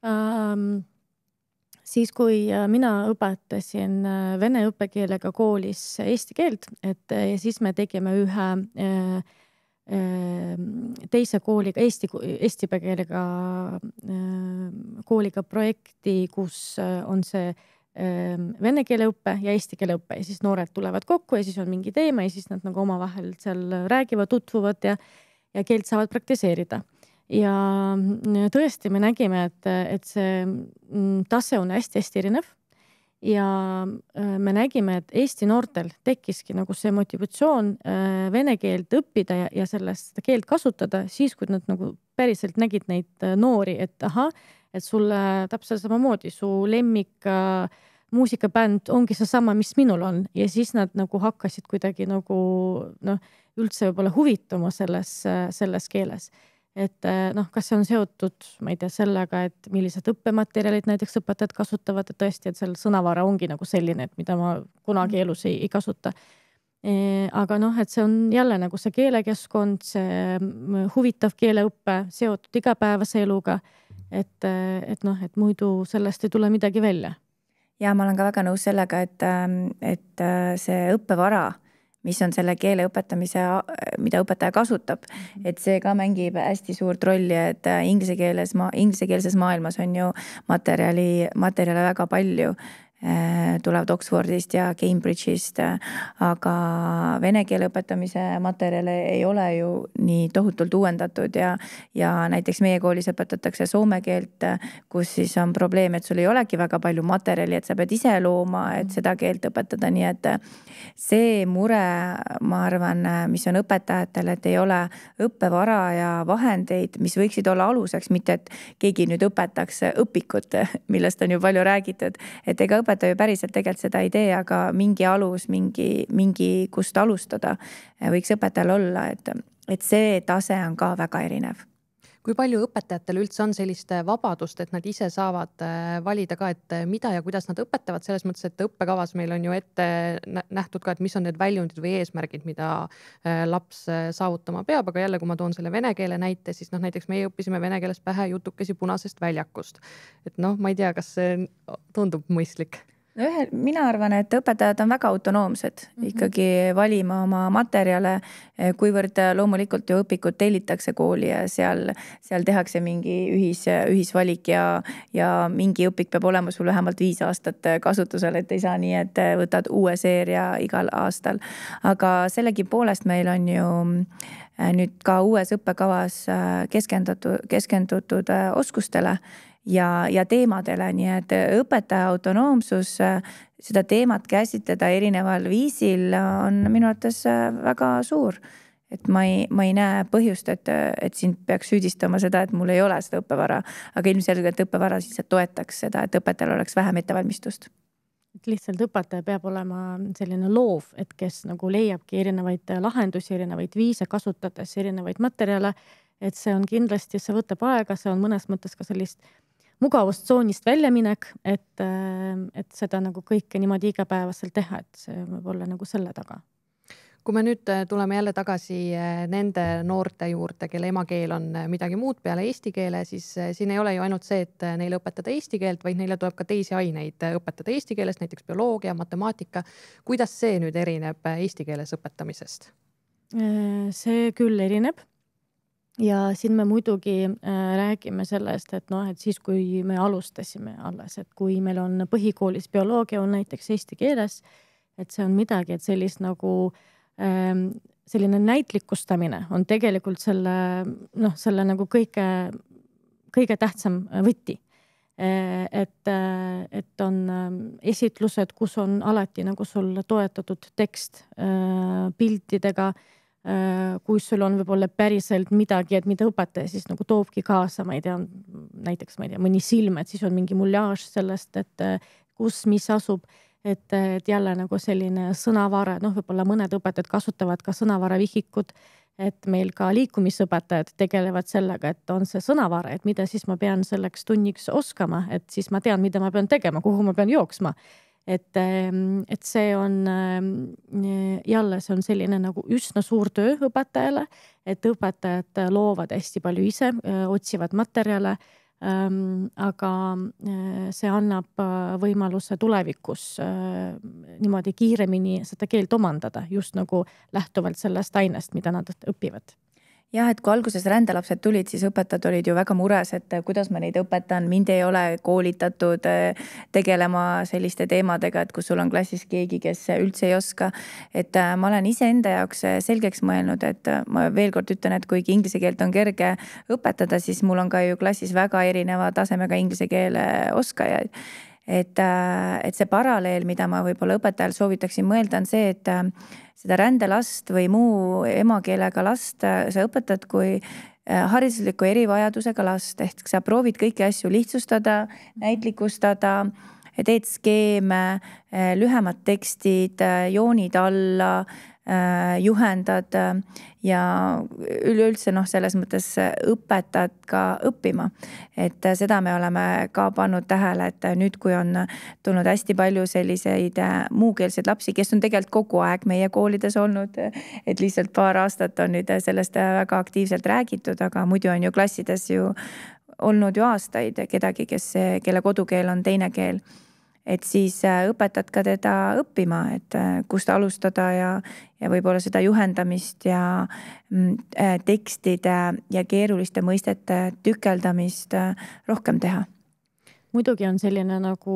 um...? siis, kui mina õpetasin vene õppekeelega koolis eesti keelt, et siis me tegime ühe äh, Ehm, teise kooliga, eesti, eesti keelega ehm, kooliga projekti, kus eh, on see ehm, vene keele õpe ja eesti keele õpe ja siis noored tulevad kokku ja siis on mingi teema ja siis nad nagu omavahel seal räägivad, tutvuvad ja, ja keelt saavad praktiseerida. ja tõesti, me nägime, et, et see mm, tase on hästi-hästi erinev ja äh, me nägime, et Eesti noortel tekkiski nagu see motivatsioon äh, vene keelt õppida ja, ja sellest, seda keelt kasutada siis, kui nad nagu päriselt nägid neid äh, noori, et ahah, et sulle täpselt samamoodi, su lemmik äh, muusikabänd ongi seesama, mis minul on ja siis nad nagu hakkasid kuidagi nagu noh, üldse võib-olla huvituma selles, selles keeles et eh, noh, kas see on seotud, ma ei tea, sellega, et millised õppematerjalid näiteks õpetajad kasutavad, et tõesti, et seal sõnavara ongi nagu selline, et mida ma kunagi mhm. elus ei, ei kasuta e,. aga noh, et see on jälle nagu see keelekeskkond, see mm, huvitav keeleõpe seotud igapäevase eluga. et, eh, et noh, et muidu sellest ei tule midagi välja. ja ma olen ka väga nõus sellega, et, ähm, et äh, see õppevara mis on selle keele õpetamise, mida õpetaja kasutab. Mhm. et see ka mängib hästi suurt rolli, et äh, inglise keeles ma, inglisekeelses maailmas on ju materjali, materjale väga palju Äh, tulevad Oxfordist ja Cambridge'ist, äh, aga vene keele õpetamise materjale ei ole ju nii tohutult uuendatud ja, ja näiteks meie koolis õpetatakse soome keelt, äh, kus siis on probleem, et sul ei olegi väga palju materjali, et sa pead ise looma, et seda keelt õpetada, nii et see mure, ma arvan, mis on õpetajatel, et ei ole õppevara ja vahendeid, mis võiksid olla aluseks, mitte et keegi nüüd õpetaks õpikut, millest on ju palju räägitud, et ega õpetaja ju päriselt tegelikult seda ei tee, aga mingi alus, mingi, mingi, kust alustada võiks õpetajal olla, et, et see tase on ka väga erinev kui palju õpetajatel üldse on sellist äh, vabadust, et nad ise saavad äh, valida ka, et äh, mida ja kuidas nad õpetavad, selles mõttes, et õppekavas meil on ju ette nähtud ka, et mis on need väljundid või eesmärgid, mida laps saavutama peab, aga jälle, kui ma toon selle vene keele näite, siis noh, näiteks meie õppisime vene keeles pähe jutukesi Punasest väljakust. et noh, ma ei tea, kas see tundub mõistlik no ühe, mina arvan, et õpetajad on väga autonoomsed mm -hmm. ikkagi valima oma materjale, kuivõrd loomulikult ju õpikud tellitakse kooli ja seal, seal tehakse mingi ühis, ühisvalik ja, ja mingi õpik peab olema sul vähemalt viis aastat kasutusel, et ei saa nii, et võtad uue seeria igal aastal. aga sellegipoolest meil on ju eh, nüüd ka uues õppekavas eh, keskendatud, keskendutud eh, oskustele ja, ja teemadele, nii et äh, õpetaja autonoomsus äh, seda teemat käsitleda erineval viisil on minu arvates äh, väga suur et ma ei, ma ei näe põhjust, et, et sind peaks süüdistama seda, et mul ei ole seda õppevara. aga ilmselgelt õppevara siis toetaks seda, et õpetajal oleks vähem ettevalmistust. et lihtsalt õpetaja peab olema selline loov, et kes nagu leiabki erinevaid lahendusi, erinevaid viise kasutades, erinevaid materjale. et see on kindlasti, see võtab aega, see on mõnes mõttes ka sellist mugavustsoonist väljaminek, et, äh, et seda nagu kõike niimoodi igapäevaselt teha, et see võib olla nagu selle taga kui me nüüd äh, tuleme jälle tagasi äh, nende noorte juurde, kelle emakeel on midagi muud peale eesti keele, siis siin ei ole ju ainult see, et neile õpetada eesti keelt, vaid neile tuleb ka teisi aineid õpetada eesti keeles, näiteks bioloogia, matemaatika. kuidas see nüüd erineb eesti keeles õpetamisest? see küll erineb, ja siin me muidugi äh, räägime sellest, et noh, et siis, kui me alustasime alles, et kui meil on põhikoolis bioloogia on näiteks eesti keeles, et see on midagi, et sellist nagu ähm, selline näitlikustamine on tegelikult selle noh, selle nagu kõige, kõige tähtsam äh, võti. Äh, et, et on ähm, esitlused, kus on alati nagu sul toetatud tekst piltidega Äh, kui sul on võib-olla päriselt midagi, et mida õpetaja siis nagu toobki kaasa, ma ei tea, näiteks ma ei tea, mõni silm, et siis on mingi muljaaž sellest, et äh, kus, mis asub. et, äh, et jälle nagu selline sõnavara, noh, võib-olla mõned õpetajad kasutavad ka sõnavaravihikut, et meil ka liikumisõpetajad tegelevad sellega, et on see sõnavara, et mida siis ma pean selleks tunniks oskama, et siis ma tean, mida ma pean tegema, kuhu ma pean jooksma et, ähm, et see on ähm, äh, jälle, see on selline nagu üsna suur töö õpetajale, et õpetajad loovad hästi palju ise, äh, otsivad materjale. Ähm, aga äh, see annab võimaluse tulevikus niimoodi kiiremini seda keelt omandada, just nagu lähtuvalt sellest ainest, mida nad õpivad jah, et kui alguses rändelapsed tulid, siis õpetajad olid ju väga mures, et eh, kuidas ma neid õpetan, mind ei ole koolitatud eh, tegelema selliste teemadega, et kui sul on klassis keegi, kes üldse ei oska. et eh, ma olen iseenda jaoks selgeks mõelnud, et ma veel kord ütlen, et kuigi inglise keelt on kerge õpetada, siis mul on ka ju klassis väga erineva tasemega inglise keele oskajaid et, äh, et see paralleel, mida ma võib-olla õpetajal soovitaksin mõelda, on see, et äh, seda rändelast või muu emakeelega last äh, sa õpetad kui haridusliku erivajadusega last, ehk sa proovid kõiki asju lihtsustada, näitlikustada, teed skeeme, lühemad tekstid, joonid alla Äh, juhendad äh, ja üleüldse noh, selles mõttes õpetad ka õppima. et äh, seda me oleme ka pannud tähele, et nüüd, kui on tulnud hästi palju selliseid muukeelseid lapsi, kes on tegelikult kogu aeg meie koolides olnud, et lihtsalt paar aastat on nüüd sellest väga aktiivselt räägitud, aga muidu on ju klassides ju olnud ju aastaid kedagi, kes, kelle kodukeel on teine keel et siis äh, õpetad ka teda õppima, et äh, kust alustada ja, ja võib-olla seda juhendamist ja mm, äh, tekstide ja keeruliste mõistete tükeldamist rohkem teha muidugi on selline nagu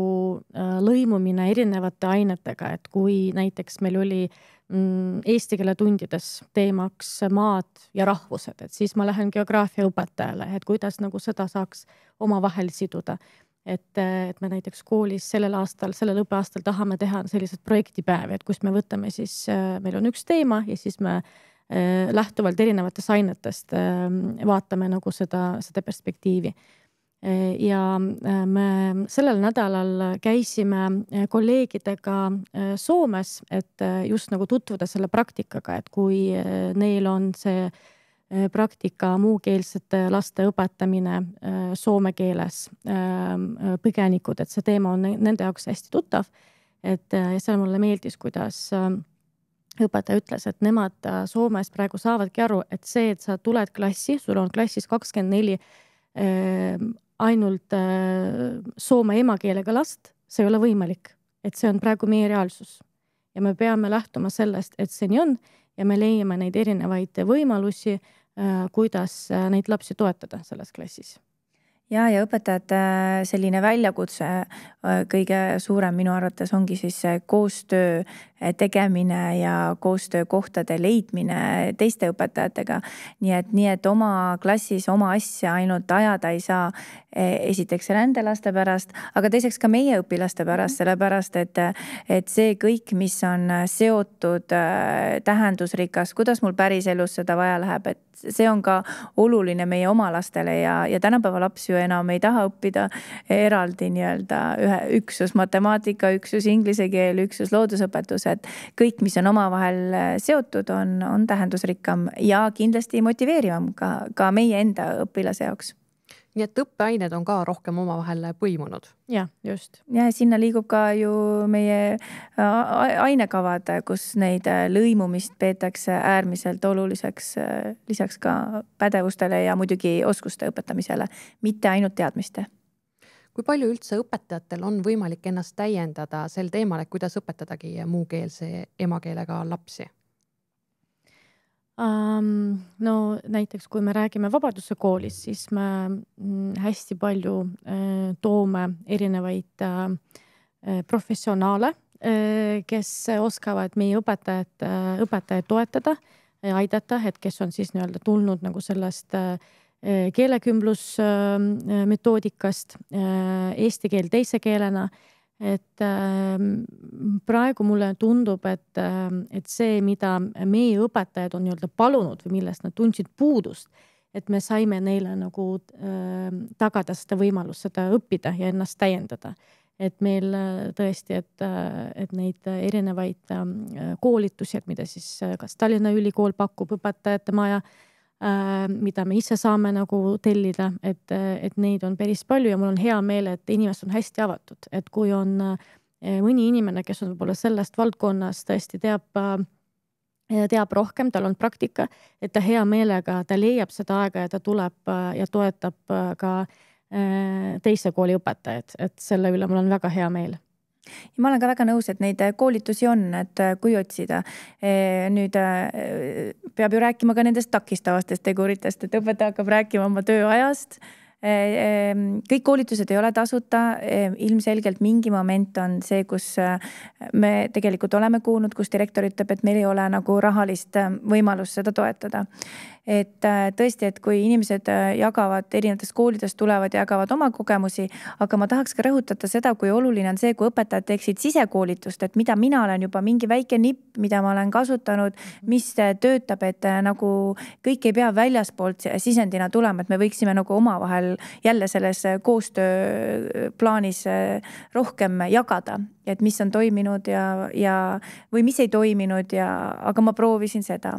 lõimumine erinevate ainetega, et kui näiteks meil oli mm, eesti keele tundides teemaks maad ja rahvused, et siis ma lähen geograafia õpetajale, et kuidas nagu seda saaks omavahel siduda et, et me näiteks koolis sellel aastal, sellel õppeaastal tahame teha selliseid projektipäevi, et kus me võtame siis, meil on üks teema ja siis me eh, lähtuvalt erinevatest ainetest eh, vaatame nagu seda, seda perspektiivi. Eh, ja me sellel nädalal käisime kolleegidega Soomes, et just nagu tutvuda selle praktikaga, et kui neil on see Äh, praktika muukeelsete laste õpetamine äh, soome keeles, äh, põgenikud, et see teema on nende jaoks hästi tuttav. et seal mulle meeldis, kuidas õpetaja ütles, et nemad Soomes praegu saavadki aru, et see, et sa tuled klassi, sul on klassis kakskümmend neli ainult soome emakeelega last, see ei ole võimalik, et see on praegu meie reaalsus ja me peame lähtuma sellest, et see nii on ja me leiame neid erinevaid võimalusi Äh, kuidas äh, neid lapsi toetada selles klassis ja, ja õpetajate äh, selline väljakutse kõige suurem minu arvates ongi siis see koostöö tegemine ja koostöökohtade leidmine teiste õpetajatega. nii et, nii et oma klassis oma asja ainult ajada ei saa. E, esiteks nende laste pärast, aga teiseks ka meie õpilaste pärast, sellepärast et, et see kõik, mis on seotud e, tähendusrikas, kuidas mul päriselus seda vaja läheb, et see on ka oluline meie oma lastele ja, ja tänapäeva laps ju enam ei taha õppida eraldi nii-öelda ühe üksus matemaatika, üksus inglise keel, üksus loodusõpetus, vaadata, et kõik, mis on omavahel äh, seotud, on, on tähendusrikkam ja kindlasti motiveerivam ka, ka meie enda õpilase jaoks nii et õppeained on ka rohkem omavahel äh, põimunud. jah, just. ja sinna liigub ka ju meie äh, ainekavad, kus neid lõimumist peetakse äärmiselt oluliseks, lisaks ka pädevustele ja muidugi oskuste õpetamisele, mitte ainult teadmiste kui palju üldse õpetajatel on võimalik ennast täiendada sel teemal, et kuidas õpetadagi muukeelse emakeelega lapsi? um,? no näiteks, kui me räägime Vabaduse koolist, siis me mm, hästi palju äh, toome erinevaid äh, professionaale äh,, kes oskavad meie õpetajat äh,, õpetajaid toetada ja aidata, et kes on siis nii-öelda tulnud nagu sellest äh, keelekümblusmetoodikast, ähm, äh, äh, eesti keel teise keelena. et ähm, praegu mulle tundub, et, ähm, et see, mida meie õpetajad on nii-öelda palunud või millest nad tundsid puudust, et me saime neile nagu tagada seda võimalust seda õppida ja ennast täiendada et meil äh, tõesti, et, et neid erinevaid koolitusi, et mida siis kas Tallinna Ülikool pakub, õpetajate maja äh, Äh, mida me ise saame nagu tellida, et, et neid on päris palju ja mul on hea meel, et inimesed on hästi avatud, et kui on äh, mõni inimene, kes on võib-olla sellest valdkonnast tõesti teab, äh, teab rohkem, tal on praktika, et ta hea meelega, ta leiab seda aega ja ta tuleb ja toetab ka teise kooli õpetajaid, et selle üle mul on väga hea meel ja ma olen ka väga nõus, et neid äh, koolitusi on, et äh, kui otsida. nüüd äh, peab ju rääkima ka nendest takistavatest teguritest, et õpetaja hakkab rääkima oma tööajast kõik koolitused ei ole tasuta, ilmselgelt mingi moment on see, kus me tegelikult oleme kuulnud, kus direktor ütleb, et meil ei ole nagu rahalist võimalust seda toetada et äh, tõesti, et kui inimesed äh, jagavad, erinevatest koolidest tulevad ja jagavad oma kogemusi, aga ma tahaks ka rõhutada seda, kui oluline on see, kui õpetajad teeksid sisekoolitust, et mida mina olen juba mingi väike nipp, mida ma olen kasutanud, mis äh, töötab, et nagu kõik ei pea väljaspoolt sisendina tulema, et me võiksime nagu omavahel jälle selles koostööplaanis rohkem jagada, et mis on toiminud ja, ja või mis ei toiminud ja, aga ma proovisin seda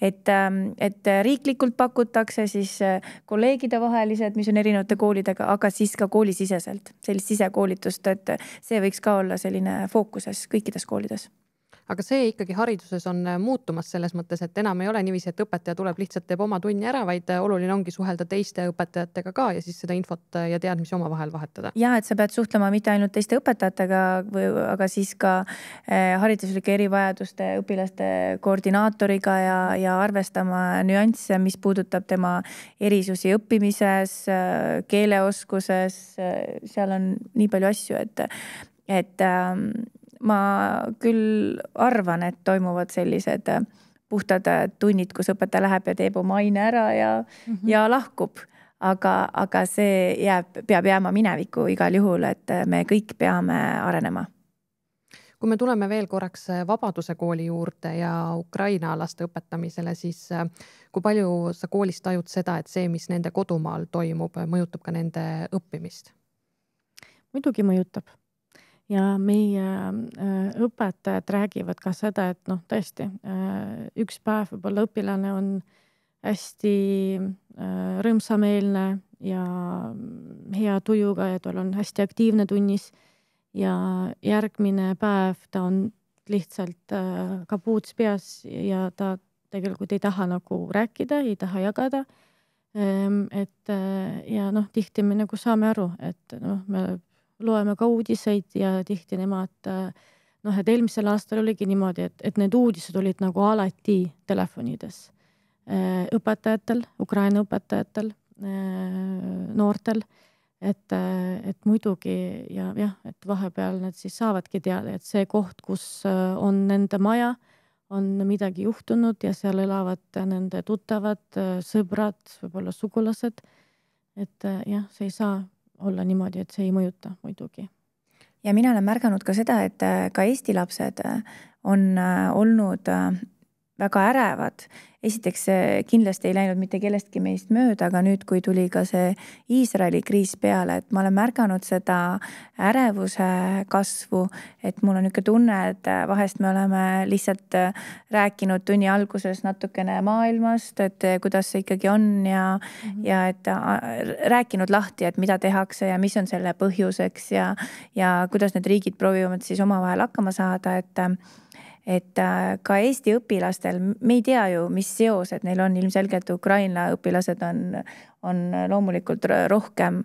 et, ähm, et riiklikult pakutakse siis äh, kolleegidevahelised, mis on erinevate koolidega, aga siis ka koolisiseselt, sellist sisekoolitust, et see võiks ka olla selline fookuses kõikides koolides aga see ikkagi hariduses on äh, muutumas selles mõttes, et enam ei ole niiviisi, et õpetaja tuleb lihtsalt teeb oma tunni ära, vaid äh, oluline ongi suhelda teiste õpetajatega ka ja siis seda infot äh, ja teadmisi omavahel vahetada. ja et sa pead suhtlema mitte ainult teiste õpetajatega või, aga siis ka hariduslike erivajaduste õpilaste koordinaatoriga ja, ja arvestama nüansse, mis puudutab tema erisusi õppimises, keeleoskuses, seal on nii palju asju, et, et ähm, ma küll arvan, et toimuvad sellised äh, puhtad äh, tunnid, kus õpetaja läheb ja teeb oma aine ära ja mm, -hmm. ja lahkub. aga, aga see jääb, peab jääma minevikku igal juhul, et äh, me kõik peame arenema kui me tuleme veel korraks Vabaduse kooli juurde ja Ukraina laste õpetamisele, siis kui palju sa koolis tajud seda, et see, mis nende kodumaal toimub, mõjutab ka nende õppimist? muidugi mõjutab ja meie äh, õpetajad räägivad ka seda, et noh, tõesti äh, üks päev võib-olla õpilane on hästi äh, rõõmsameelne ja mm, hea tujuga ja tal on hästi aktiivne tunnis. ja järgmine päev ta on lihtsalt kapuuts peas ja ta tegelikult ei taha nagu rääkida, ei taha jagada ehm, et ja noh, tihti me nagu saame aru, et noh, me loeme ka uudiseid ja tihti nemad äh, noh, et eelmisel aastal oligi niimoodi, et, et need uudised olid nagu alati telefonides. Äh, õpetajatel, Ukraina õpetajatel, äh, noortel, et, et muidugi ja jah, et vahepeal nad siis saavadki teada, et see koht, kus on nende maja, on midagi juhtunud ja seal elavad nende tuttavad, sõbrad, võib-olla sugulased. et jah, see ei saa olla niimoodi, et see ei mõjuta muidugi. ja mina olen märganud ka seda, et äh, ka Eesti lapsed äh, on äh, olnud väga ärevad. esiteks kindlasti ei läinud mitte kellestki meist mööda, aga nüüd, kui tuli ka see Iisraeli kriis peale, et ma olen märganud seda ärevuse kasvu, et mul on niisugune tunne, et vahest me oleme lihtsalt rääkinud tunni alguses natukene maailmast, et kuidas see ikkagi on ja mm, -hmm. ja et äh, rääkinud lahti, et mida tehakse ja mis on selle põhjuseks ja, ja kuidas need riigid proovivad siis omavahel hakkama saada, et et äh, ka Eesti õpilastel, me ei tea ju, mis seosed neil on, ilmselgelt Ukraina õpilased on, on loomulikult rohkem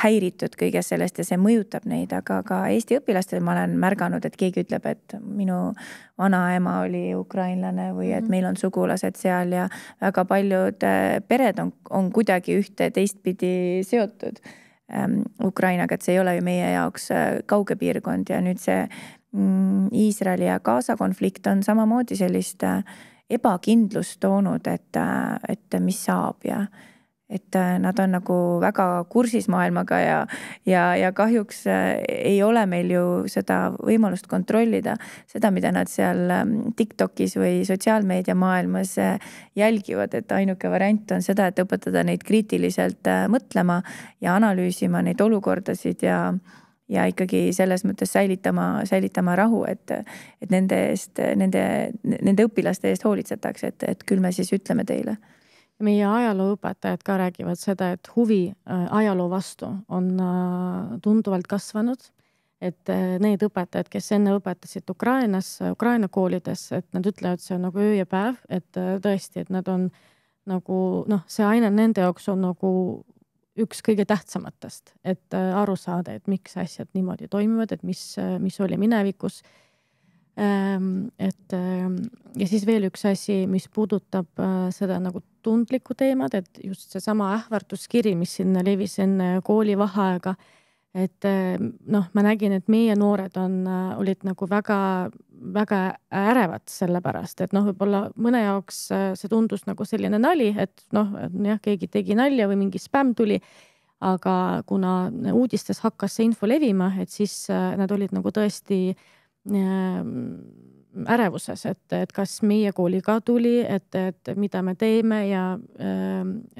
häiritud kõigest sellest ja see mõjutab neid, aga ka Eesti õpilastel ma olen märganud, et keegi ütleb, et minu vanaema oli ukrainlane või et mhm. meil on sugulased seal ja väga paljud äh, pered on, on kuidagi ühte teistpidi seotud ähm, Ukrainaga, et see ei ole ju meie jaoks äh, kauge piirkond ja nüüd see Mm, Iisraeli ja Gaza konflikt on samamoodi sellist äh, ebakindlust toonud, et, äh, et mis saab ja et äh, nad on nagu väga kursis maailmaga ja, ja, ja kahjuks ei ole meil ju seda võimalust kontrollida seda, mida nad seal ähm, Tiktokis või sotsiaalmeedia maailmas jälgivad, et ainuke variant on seda, et õpetada neid kriitiliselt mõtlema ja analüüsima neid olukordasid ja ja ikkagi selles mõttes säilitama, säilitama rahu, et, et nende eest, nende, nende õpilaste eest hoolitsetakse, et, et küll me siis ütleme teile. meie ajalooõpetajad ka räägivad seda, et huvi äh, ajaloo vastu on äh, tunduvalt kasvanud. et äh, need õpetajad, kes enne õpetasid Ukrainas, Ukraina koolides, et nad ütlevad, see on nagu öö ja päev, et tõesti, et nad on nagu noh, see aine nende jaoks on nagu üks kõige tähtsamatest, et äh, aru saada, et miks asjad niimoodi toimuvad, et mis, äh, mis oli minevikus. Ähm, et ähm, ja siis veel üks asi, mis puudutab äh, seda nagu tundlikku teemat, et just seesama ähvarduskiri, mis sinna levis enne koolivaheaega et eh, noh, ma nägin, et meie noored on, äh, olid nagu väga, väga ärevad selle pärast, et noh, võib-olla mõne jaoks äh, see tundus nagu selline nali, et noh, jah, keegi tegi nalja või mingi spämm tuli. aga kuna uudistes hakkas see info levima, et siis äh, nad olid nagu tõesti ärevuses, et, et kas meie kooli ka tuli, et, et mida me teeme ja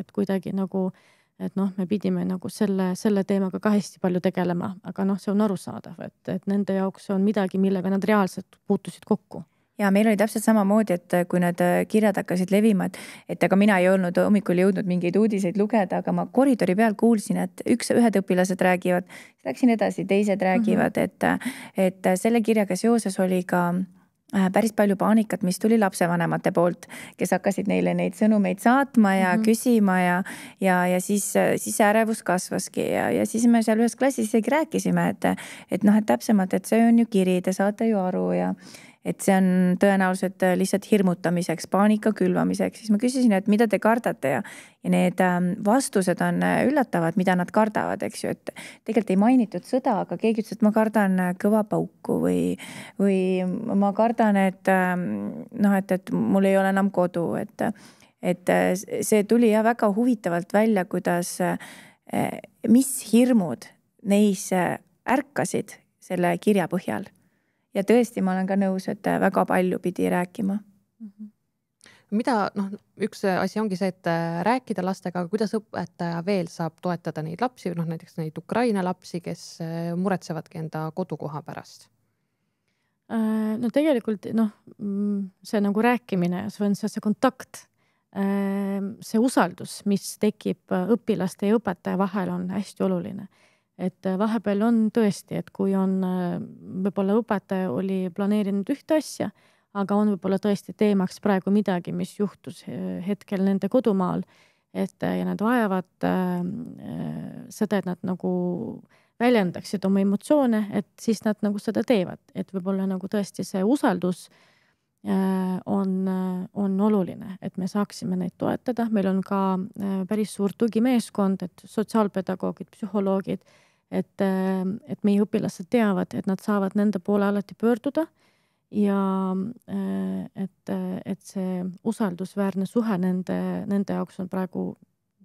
et kuidagi nagu äh, et noh, me pidime nagu selle, selle teemaga ka hästi palju tegelema, aga noh, see on arusaadav, et, et nende jaoks on midagi, millega nad reaalselt puutusid kokku ja meil oli täpselt samamoodi, et kui need äh, kirjad hakkasid levima, et, et ega mina ei olnud hommikul jõudnud mingeid uudiseid lugeda, aga ma koridori peal kuulsin, et üks, ühed õpilased räägivad, läksin edasi, teised räägivad mm, -hmm. et, et selle kirjaga seoses oli ka Äh, päris palju paanikat, mis tuli lapsevanemate poolt, kes hakkasid neile neid sõnumeid saatma ja mm -hmm. küsima ja, ja, ja siis, siis ärevus kasvaski ja, ja siis me seal ühes klassis isegi rääkisime, et, et noh, et täpsemalt, et see on ju kiri, te saate ju aru ja et see on tõenäoliselt äh, lihtsalt hirmutamiseks, paanika külvamiseks, siis ma küsisin, et mida te kardate ja, ja need ähm, vastused on äh, üllatavad, mida nad kardavad, eks ju, et tegelikult ei mainitud sõda, aga keegi ütles, et ma kardan äh, kõva pauku või, või ma kardan, et ähm, noh, et, et mul ei ole enam kodu, et, et see tuli jah väga huvitavalt välja, kuidas, mis hirmud neis ärkasid selle kirja põhjal ja tõesti, ma olen ka nõus, et äh, väga palju pidi rääkima mm. -hmm mida noh, üks äh, asi ongi see, et äh, rääkida lastega, aga kuidas õpetaja veel saab toetada neid lapsi, noh näiteks neid Ukraina lapsi, kes muretsevadki enda kodukoha pärast? no tegelikult noh, mm, see nagu rääkimine, see on see, see kontakt, see usaldus, mis tekib õpilaste ja õpetaja vahel, on hästi oluline et äh, vahepeal on tõesti, et kui on äh, võib-olla õpetaja oli planeerinud ühte asja, aga on võib-olla tõesti teemaks praegu midagi, mis juhtus äh, hetkel nende kodumaal, et ja nad vajavad äh, seda, et nad nagu väljendaksid oma emotsioone, et siis nad nagu seda teevad, et võib-olla nagu tõesti see usaldus on, on oluline, et me saaksime neid toetada, meil on ka päris suur tugimeeskond, et sotsiaalpedagoogid, psühholoogid et, ähm, et meie õpilased teavad, et nad saavad nende poole alati pöörduda ja äh, et, äh, et see usaldusväärne suhe nende, nende jaoks on praegu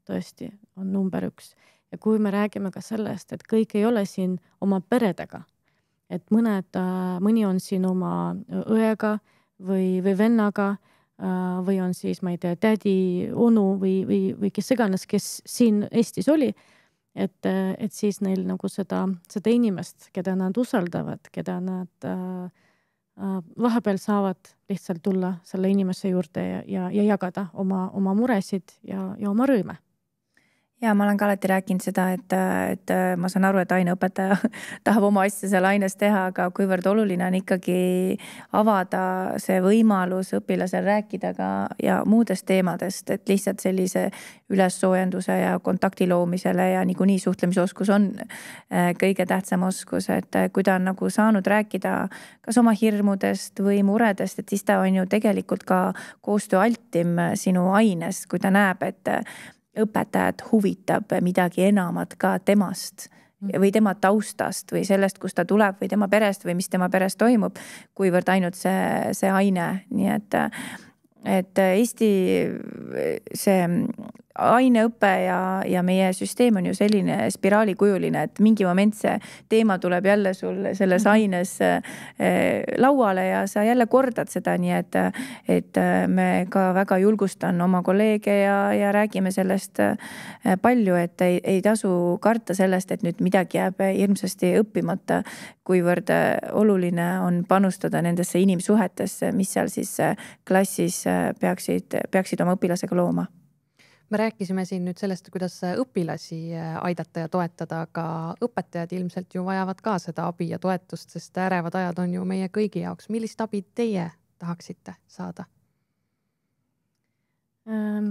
tõesti, on number üks. ja kui me räägime ka sellest, et kõik ei ole siin oma peredega, et mõned, äh, mõni on siin oma õega või, või vennaga või on siis, ma ei tea, tädi, onu või, või, või kes iganes, kes siin Eestis oli et, et siis neil nagu seda, seda inimest, keda nad usaldavad, keda nad äh, äh, vahepeal saavad lihtsalt tulla selle inimese juurde ja, ja, ja jagada oma, oma muresid ja, ja oma rõõme ja ma olen ka alati rääkinud seda, et, et ma saan aru, et aineõpetaja tahab oma asja seal aines teha, aga kuivõrd oluline on ikkagi avada see võimalus õpilasel rääkida ka ja muudest teemadest, et lihtsalt sellise ülessoojenduse ja kontakti loomisele ja niikuinii suhtlemisoskus on äh, kõige tähtsam oskus, et äh, kui ta on nagu saanud rääkida kas oma hirmudest või muredest, et siis ta on ju tegelikult ka koostööaltim äh, sinu aines, kui ta näeb, et õpetajat huvitab midagi enamat ka temast mm. või tema taustast või sellest, kust ta tuleb või tema perest või mis tema peres toimub, kuivõrd ainult see, see aine, nii et et Eesti see aineõpe ja, ja meie süsteem on ju selline spiraalikujuline, et mingi moment see teema tuleb jälle sul selles mhm. aines eh, lauale ja sa jälle kordad seda, nii et, et eh, me ka väga julgustan oma kolleege ja, ja räägime sellest eh, palju, et ei, ei tasu karta sellest, et nüüd midagi jääb hirmsasti õppimata, kuivõrd oluline on panustada nendesse inimsuhetesse, mis seal siis klassis peaksid, peaksid oma õpilasega looma me rääkisime siin nüüd sellest, kuidas õpilasi äh, aidata ja toetada, aga õpetajad ilmselt ju vajavad ka seda abi ja toetust, sest ärevad ajad on ju meie kõigi jaoks. millist abi teie tahaksite saada? Ähm,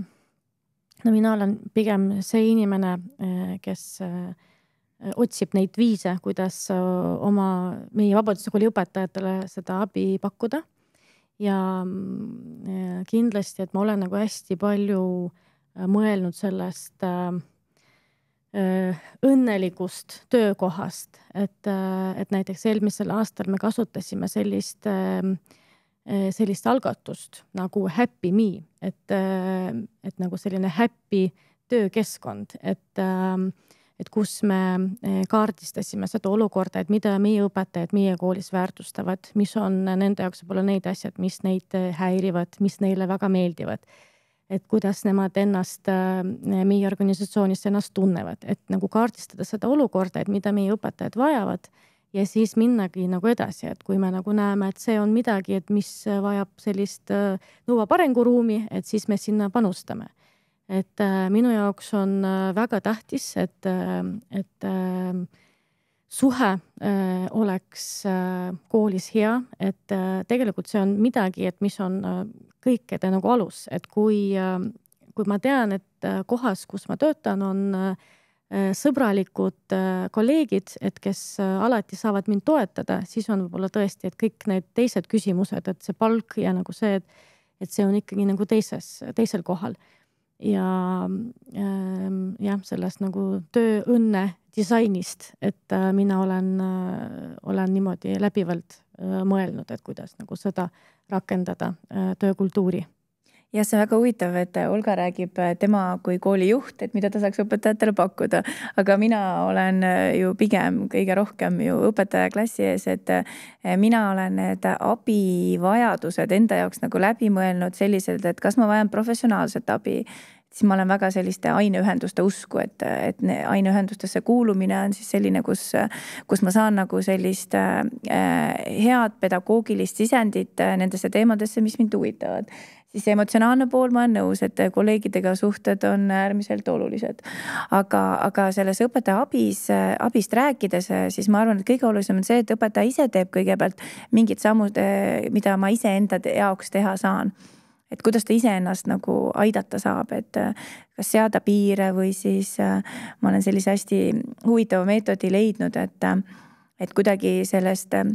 no mina olen pigem see inimene, äh, kes äh, otsib neid viise, kuidas oma, meie Vabaduse kooli õpetajatele seda abi pakkuda. ja mm, kindlasti, et ma olen nagu hästi palju äh, Äh, mõelnud sellest äh, äh, õnnelikust töökohast, et, et näiteks eelmisel aastal me kasutasime sellist, sellist algatust nagu Happy Me, et, et nagu selline happy töökeskkond, et, et kus me kaardistasime seda olukorda, et mida meie õpetajad meie koolis väärtustavad, mis on nende jaoks võib-olla need asjad, mis neid häirivad, mis neile väga meeldivad et kuidas nemad ennast äh, meie organisatsioonis ennast tunnevad, et nagu kaardistada seda olukorda, et mida meie õpetajad vajavad ja siis minnagi nagu edasi, et kui me nagu näeme, et see on midagi, et mis vajab sellist, äh, nõuab arenguruumi, et siis me sinna panustame. et äh, minu jaoks on äh, väga tähtis, et äh,, et äh, suhe äh, oleks äh, koolis hea, et äh, tegelikult see on midagi, et mis on äh, kõikide nagu alus, et kui, kui ma tean, et äh, kohas, kus ma töötan, on äh, sõbralikud äh, kolleegid, et kes alati saavad mind toetada, siis on võib-olla tõesti, et kõik need teised küsimused, et see palk ja nagu see, et, et see on ikkagi nagu teises, teisel kohal. ja ähm, jah, sellest nagu tööõnne disainist, et mina olen, olen niimoodi läbivalt mõelnud, et kuidas nagu seda rakendada äh, töökultuuri jah, see on väga huvitav, et Olga räägib äh, tema kui koolijuht, et mida ta saaks õpetajatele pakkuda, aga mina olen äh, ju pigem kõige rohkem ju õpetaja klassi ees, et mina olen need abivajadused enda jaoks nagu läbi mõelnud sellised, et kas ma vajan professionaalset abi siis ma olen väga selliste aineühenduste usku, et, et aineühendustesse kuulumine on siis selline, kus, kus ma saan nagu sellist äh, head pedagoogilist sisendit äh, nendesse teemadesse, mis mind huvitavad siis see emotsionaalne pool, ma olen nõus, et kolleegidega suhted on äärmiselt olulised. aga, aga selles õpetaja abis, abist rääkides, siis ma arvan, et kõige olulisem on see, et õpetaja ise teeb kõigepealt mingid sammud, mida ma iseenda jaoks teha saan et kuidas ta iseennast nagu aidata saab, et äh, kas seada piire või siis äh, ma olen sellise hästi huvitava meetodi leidnud, et, äh, et kuidagi sellest äh,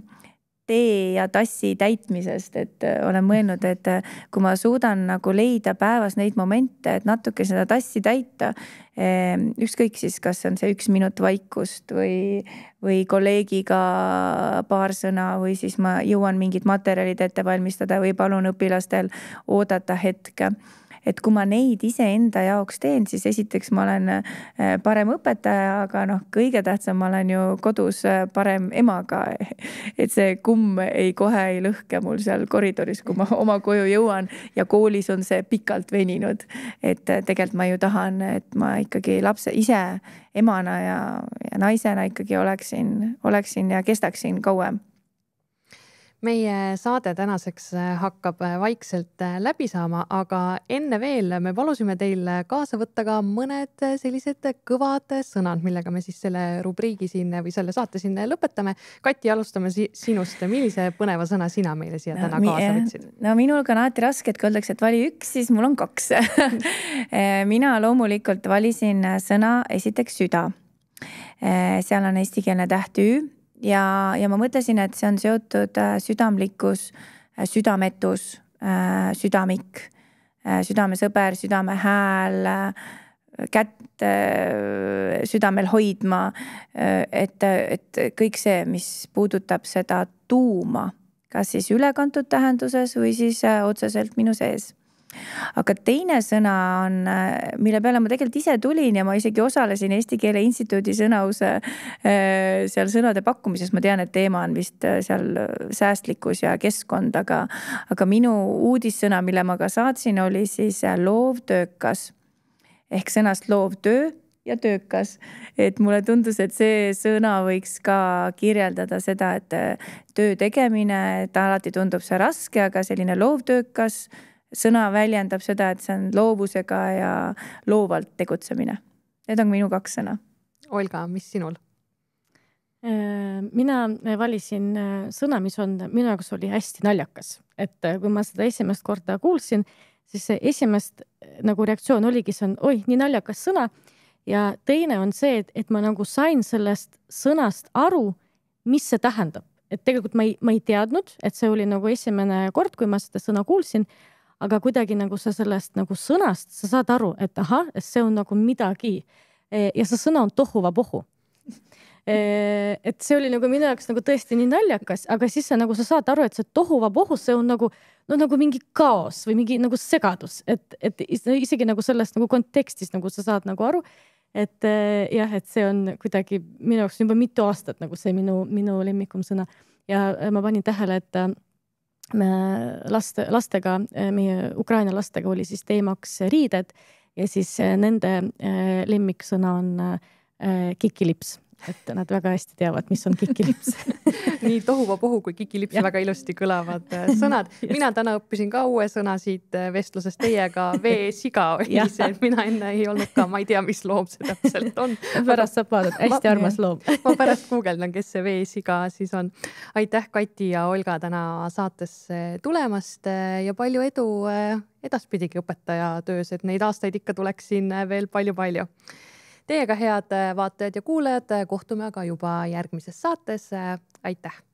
tee ja tassi täitmisest, et äh, olen mõelnud, et äh, kui ma suudan nagu leida päevas neid momente, et natuke seda tassi täita. Ehm, ükskõik siis, kas on see üks minut vaikust või, või kolleegiga paar sõna või siis ma jõuan mingid materjalid ette valmistada või palun õpilastel oodata hetke et kui ma neid iseenda jaoks teen, siis esiteks ma olen äh, parem õpetaja, aga noh, kõige tähtsam, ma olen ju kodus äh, parem emaga. et see kumm ei, kohe ei lõhke mul seal koridoris, kui ma oma koju jõuan ja koolis on see pikalt veninud. et äh, tegelikult ma ju tahan, et ma ikkagi lapse ise emana ja, ja naisena ikkagi oleksin, oleksin ja kestaksin kauem meie saade tänaseks äh, hakkab äh, vaikselt äh, läbi saama, aga enne veel me palusime teil kaasa võtta ka mõned sellised kõvad sõnad, millega me siis selle rubriigi siin või selle saate siin lõpetame. Kati, alustame si sinust, millise põneva sõna sina meile siia no, täna kaasa võtsid? no minul ka on alati raske, et kui öeldakse, et vali üks, siis mul on kaks mina loomulikult valisin sõna esiteks süda seal on eestikeelne täht Ü ja, ja ma mõtlesin, et see on seotud äh, südamlikkus, äh, südametus, äh, südamik, südamesõber, südamehääl, kätt südamel hoidma. et, et kõik see, mis puudutab seda tuuma, kas siis ülekantud tähenduses või siis otseselt minu sees aga teine sõna on, äh, mille peale ma tegelikult ise tulin ja ma isegi osalesin Eesti Keele Instituudi sõnause äh, seal sõnade pakkumises, ma tean, et teema on vist äh, seal säästlikkus ja keskkond, aga, aga minu uudissõna, mille ma ka saatsin, oli siis loovtöökas ehk sõnast loovtöö ja töökas. et mulle tundus, et see sõna võiks ka kirjeldada seda, et töö tegemine, et alati tundub see raske, aga selline loovtöökas sõna väljendab seda, et see on loovusega ja loovalt tegutsemine. Need on minu kaks sõna. Olga, mis sinul? Äh, mina valisin äh, sõna, mis on minu jaoks oli hästi naljakas, et äh, kui ma seda esimest korda kuulsin, siis esimest nagu reaktsioon oligi, see on oih, nii naljakas sõna ja teine on see, et, et ma nagu sain sellest sõnast aru, mis see tähendab, et tegelikult ma ei, ma ei teadnud, et see oli nagu esimene kord, kui ma seda sõna kuulsin aga kuidagi nagu sa sellest nagu sõnast, sa saad aru, et ahah, see on nagu midagi. Eh, ja see sõna on tohuvabohu. Eh, et see oli nagu minu jaoks nagu tõesti nii naljakas, aga siis sa nagu sa saad aru, et see tohuvabohu, see on nagu no nagu mingi kaos või mingi nagu segadus, et, et isegi nagu sellest nagu kontekstist nagu sa saad nagu aru et eh, jah, et see on kuidagi minu jaoks juba mitu aastat nagu see minu, minu lemmikum sõna ja ma panin tähele, et laste, lastega, meie Ukraina lastega oli siis teemaks riided ja siis eh, nende eh, lemmiksõna on eh, kikilips et nad väga hästi teavad, mis on kikilips nii tohuvabohu kui kikilips, väga ilusti kõlavad äh, sõnad mina täna õppisin ka uue sõna siit äh, vestlusest teiega, veesiga oli see, et mina enne ei olnud ka, ma ei tea, mis loom see täpselt on pärast saab vaadata, hästi ma, armas loom ma pärast guugeldan, kes see veesiga siis on. aitäh, Kati ja Olga täna saatesse tulemast äh, ja palju edu edaspidigi õpetaja töös, et neid aastaid ikka tuleks siin veel palju-palju Teiega, head vaatajad ja kuulajad, kohtume aga juba järgmises saates. aitäh